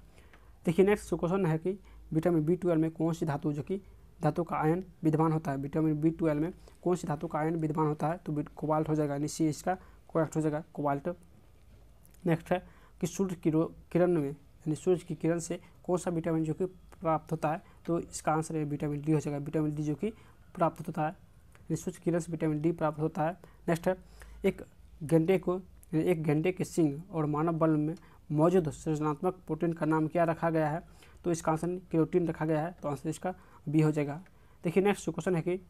देखिए नेक्स्ट क्वेश्चन है कि विटामिन बी ट्वेल्व में कौन सी धातु जो कि धातु का आयन विद्यमान होता है विटामिन बी ट्वेल्व में कौन सी धातु का आयन विद्यमान होता है तो कोबाल्ट हो जाएगा यानी सी इसका प्रोडक्ट हो जाएगा कोबाल्ट नेक्स्ट है कि सूर्य की किरण में यानी सूर्य की किरण से कौन सा विटामिन जो कि प्राप्त होता है तो इसका आंसर है विटामिन डी हो जाएगा विटामिन डी जो कि प्राप्त होता है यानी सूर्य किरण से विटामिन डी प्राप्त होता है नेक्स्ट है एक गंडे को एक गंडे के सिंह और मानव बल में मौजूद सृजनात्मक प्रोटीन का नाम क्या रखा गया है तो इसका आंसर क्रोटीन रखा गया है तो आंसर इसका बी हो जाएगा देखिए नेक्स्ट क्वेश्चन है कि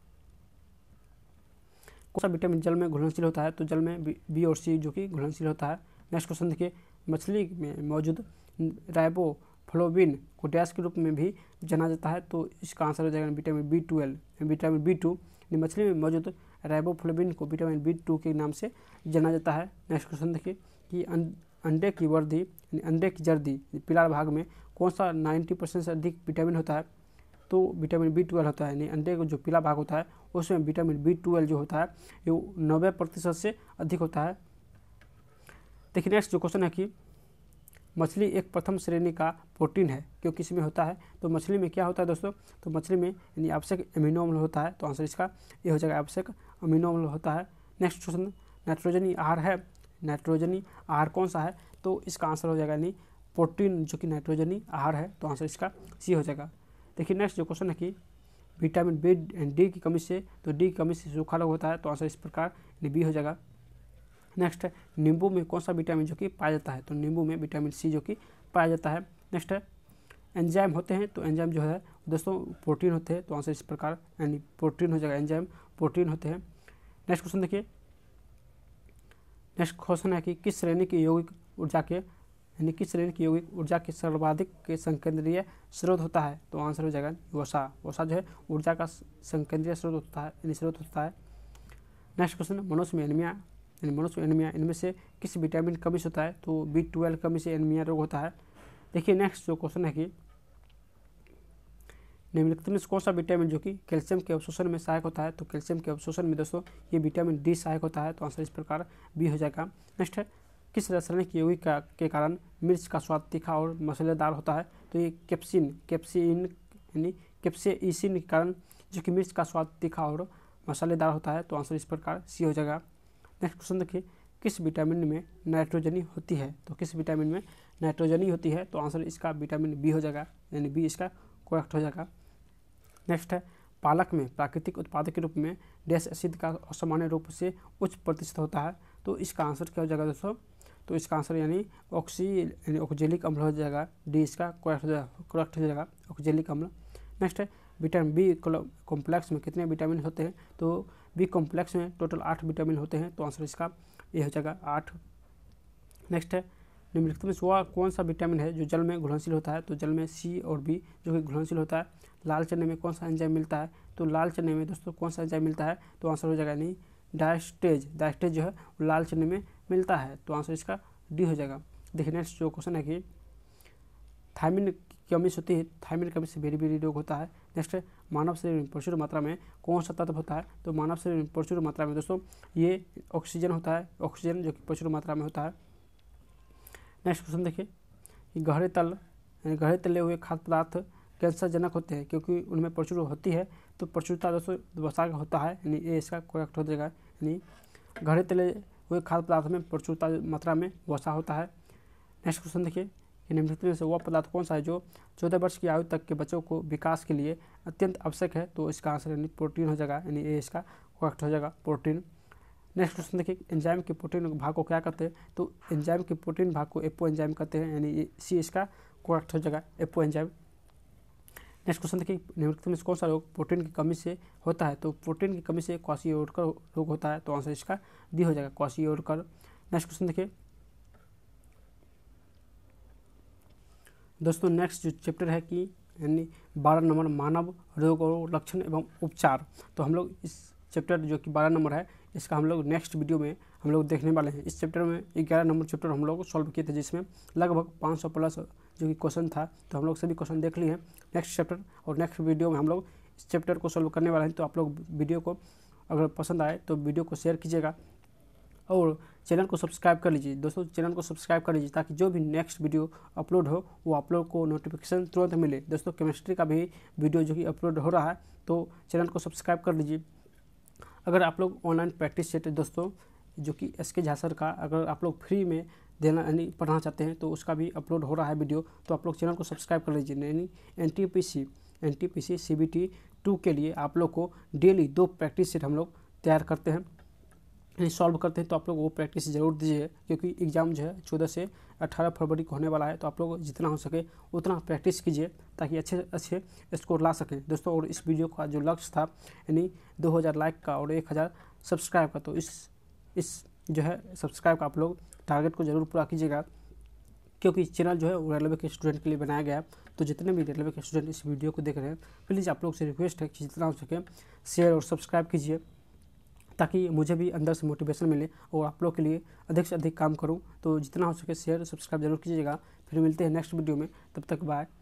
कौन सा विटामिन जल में घुलनशील होता है तो जल में बी और सी जो कि घुलनशील होता है नेक्स्ट क्वेश्चन देखिए मछली में मौजूद राइबो फ्लोबिन को डैश के रूप में भी जाना जाता है तो इसका आंसर हो जाएगा vitamin B twelve vitamin B two मछली में मौजूद राइबोफ्लोबिन को विटामिन बी टू के नाम से जाना जाता है नेक्स्ट क्वेश्चन देखिए कि अं, अंडे की वर्दी अंडे की जर्दी पिलार भाग में कौन सा 90 परसेंट से अधिक विटामिन होता है तो विटामिन बी ट्वेल्व होता है यानी अंडे का जो पीला भाग होता है उसमें विटामिन बी ट्वेल्व जो होता है ये नब्बे प्रतिशत से अधिक होता है देखिए नेक्स्ट जो क्वेश्चन है कि मछली एक प्रथम श्रेणी का प्रोटीन है क्योंकि इसमें होता है तो मछली में क्या होता है दोस्तों तो मछली में यानी आवश्यक अमीनो अम्ल होता है तो आंसर इसका ये हो जाएगा आवश्यक अमीनो अम्ल होता है नेक्स्ट क्वेश्चन नाइट्रोजनी आहार है नाइट्रोजनी आहार कौन सा है तो इसका आंसर हो जाएगा यानी प्रोटीन जो कि नाइट्रोजनी आहार है तो आंसर इसका सी हो जाएगा देखिए नेक्स्ट जो क्वेश्चन है कि विटामिन बी एंड डी की कमी से तो डी की कमी से सूखा रोग होता है तो आंसर इस प्रकार बी हो जाएगा नेक्स्ट है नींबू में कौन सा विटामिन जो कि पाया जाता है तो नींबू में विटामिन सी जो कि पाया जाता है नेक्स्ट है एंजाइम होते हैं तो एंजाइम जो है दोस्तों प्रोटीन होते हैं तो आंसर इस प्रकार यानी प्रोटीन हो जाएगा एंजाइम प्रोटीन होते हैं नेक्स्ट क्वेश्चन देखिए नेक्स्ट क्वेश्चन है कि किस श्रेणी के यौगिक ऊर्जा के यानी किस श्रेणी की यौगिक ऊर्जा के सर्वाधिक के संकेंद्रीय स्रोत होता है तो आंसर हो जाएगा वसा वसा जो है ऊर्जा का संकेंद्रीय स्रोत होता है यानी स्रोत होता है नेक्स्ट क्वेश्चन मनुष्य में एनीमिया यानी मनुष्य में इनमें से किस विटामिन कमी से होता है तो बी ट्वेल्व कमी से एनमिया रोग होता है देखिए नेक्स्ट जो क्वेश्चन है कि निम्नलिखित में कौन सा विटामिन जो कि कैल्शियम के अवशोषण में सहायक होता है तो कैल्शियम के अवशोषण में दोस्तों ये विटामिन डी सहायक होता है तो आंसर इस प्रकार बी हो जाएगा नेक्स्ट है किस रासायनिक यौगिक का के कारण मिर्च का स्वाद तीखा और मसालेदार होता है तो ये कैप्सिन कैप्सिन यानी कैप्सिन के कारण जो कि मिर्च का स्वाद तीखा और मसालेदार होता है तो आंसर इस प्रकार सी हो जाएगा नेक्स्ट क्वेश्चन देखिए किस विटामिन में नाइट्रोजनी होती है तो किस विटामिन में नाइट्रोजनी होती है तो आंसर इसका विटामिन बी हो जाएगा यानी बी इसका करेक्ट हो जाएगा नेक्स्ट है पालक में प्राकृतिक उत्पाद के रूप में डैश एसिड का असामान्य रूप से उच्च प्रतिशत होता है तो इसका आंसर क्या हो जाएगा दोस्तों तो इसका आंसर यानी ऑक्सी यानी ऑक्जेलिक अम्ल हो जाएगा डी इसका करेक्ट हो जाएगा करेक्ट हो जाएगा ऑक्जेलिक अम्ल नेक्स्ट है विटामिन बी कॉम्प्लेक्स में कितने विटामिन होते हैं तो बी कॉम्प्लेक्स में टोटल आठ विटामिन होते हैं तो आंसर इसका ये हो जाएगा आठ नेक्स्ट है निम्नलिखित में सुबह कौन सा विटामिन है जो जल में घुलनशील होता है तो जल में सी और बी जो कि घुलनशील होता है लाल चने में कौन सा एंजाइम मिलता है तो लाल चने में दोस्तों कौन सा एंजाइम मिलता है तो आंसर हो जाएगा यानी डायस्टेज डायस्टेज जो है वो लाल चने में मिलता है तो आंसर इसका डी हो जाएगा देखिए नेक्स्ट जो क्वेश्चन है कि थायमिन की कमी से होती है थायमिन कमी से भेरी भेरी रोग होता है नेक्स्ट मानव शरीर में प्रचुर मात्रा में कौन सा तत्व होता है तो मानव शरीर में प्रचुर मात्रा में दोस्तों ये ऑक्सीजन होता है ऑक्सीजन जो कि प्रचुर मात्रा में होता है नेक्स्ट क्वेश्चन देखिए गहरे तल गहरे तले हुए खाद्य पदार्थ कैंसरजनक होते हैं क्योंकि उनमें प्रचुर होती है तो प्रचुरता दोस्तों वसा होता है यानी ये इसका करेक्ट हो जाएगा यानी गहरे तले वह खाद्य पदार्थ में प्रचुर मात्रा में वसा होता है नेक्स्ट क्वेश्चन देखिए निम्नलिखित में से वह पदार्थ कौन सा है जो चौदह वर्ष की आयु तक के बच्चों को विकास के लिए अत्यंत आवश्यक है तो इसका आंसर यानी प्रोटीन हो जाएगा यानी ए इसका करेक्ट हो जाएगा प्रोटीन नेक्स्ट क्वेश्चन देखिए एंजाइम के प्रोटीन भाग को क्या कहते हैं तो एंजाइम के प्रोटीन भाग को एपो एंजाइम कहते हैं यानी सी इसका करेक्ट हो जाएगा एपो एंजाइम नेक्स्ट क्वेश्चन देखिए निम्नलिखित में से कौन सा रोग प्रोटीन की कमी से होता है तो प्रोटीन की कमी से क्वासियोडकर रोग होता है तो आंसर इसका डी हो जाएगा क्वासी क्वासियोडकर नेक्स्ट क्वेश्चन देखिए दोस्तों नेक्स्ट जो चैप्टर है कि यानी बारह नंबर मानव रोग और लक्षण एवं उपचार तो हम लोग इस चैप्टर जो कि बारह नंबर है इसका हम लोग नेक्स्ट वीडियो में हम लोग देखने वाले हैं इस चैप्टर में ग्यारह नंबर चैप्टर हम लोग सॉल्व किए थे जिसमें लगभग पाँच सौ प्लस जो कि क्वेश्चन था तो हम लोग सभी क्वेश्चन देख लिए हैं नेक्स्ट चैप्टर और नेक्स्ट वीडियो में हम लोग इस चैप्टर को सॉल्व करने वाले हैं तो आप लोग वीडियो को अगर पसंद आए तो वीडियो को शेयर कीजिएगा और चैनल को सब्सक्राइब कर लीजिए दोस्तों चैनल को सब्सक्राइब कर लीजिए ताकि जो भी नेक्स्ट वीडियो अपलोड हो वो आप लोग को नोटिफिकेशन तुरंत मिले दोस्तों केमिस्ट्री का भी वीडियो जो कि अपलोड हो रहा है तो चैनल को सब्सक्राइब कर लीजिए अगर आप लोग ऑनलाइन प्रैक्टिस सेट दोस्तों जो कि एस के झासर का अगर आप लोग फ्री में देना यानी पढ़ना चाहते हैं तो उसका भी अपलोड हो रहा है वीडियो तो आप लोग चैनल को सब्सक्राइब कर लीजिए यानी N T P C N T P C C B T two के लिए आप लोग को डेली दो प्रैक्टिस सेट हम लोग तैयार करते हैं यानी सॉल्व करते हैं तो आप लोग वो प्रैक्टिस ज़रूर दीजिए क्योंकि एग्ज़ाम जो है चौदह से अट्ठारह फरवरी को होने वाला है तो आप लोग जितना हो सके उतना प्रैक्टिस कीजिए ताकि अच्छे अच्छे स्कोर ला सकें दोस्तों और इस वीडियो का जो लक्ष्य था यानी हज़ार लाइक का और हज़ार सब्सक्राइब का तो इस इस जो है सब्सक्राइब का आप लोग टारगेट को जरूर पूरा कीजिएगा क्योंकि चैनल जो है वो रेलवे के स्टूडेंट के लिए बनाया गया तो जितने भी रेलवे के स्टूडेंट इस वीडियो को देख रहे हैं प्लीज़ आप लोग से रिक्वेस्ट है कि जितना हो सके शेयर और सब्सक्राइब कीजिए ताकि मुझे भी अंदर से मोटिवेशन मिले और आप लोग के लिए अधिक से अधिक काम करूँ तो जितना हो सके शेयर और सब्सक्राइब जरूर कीजिएगा फिर मिलते हैं नेक्स्ट वीडियो में तब तक बाय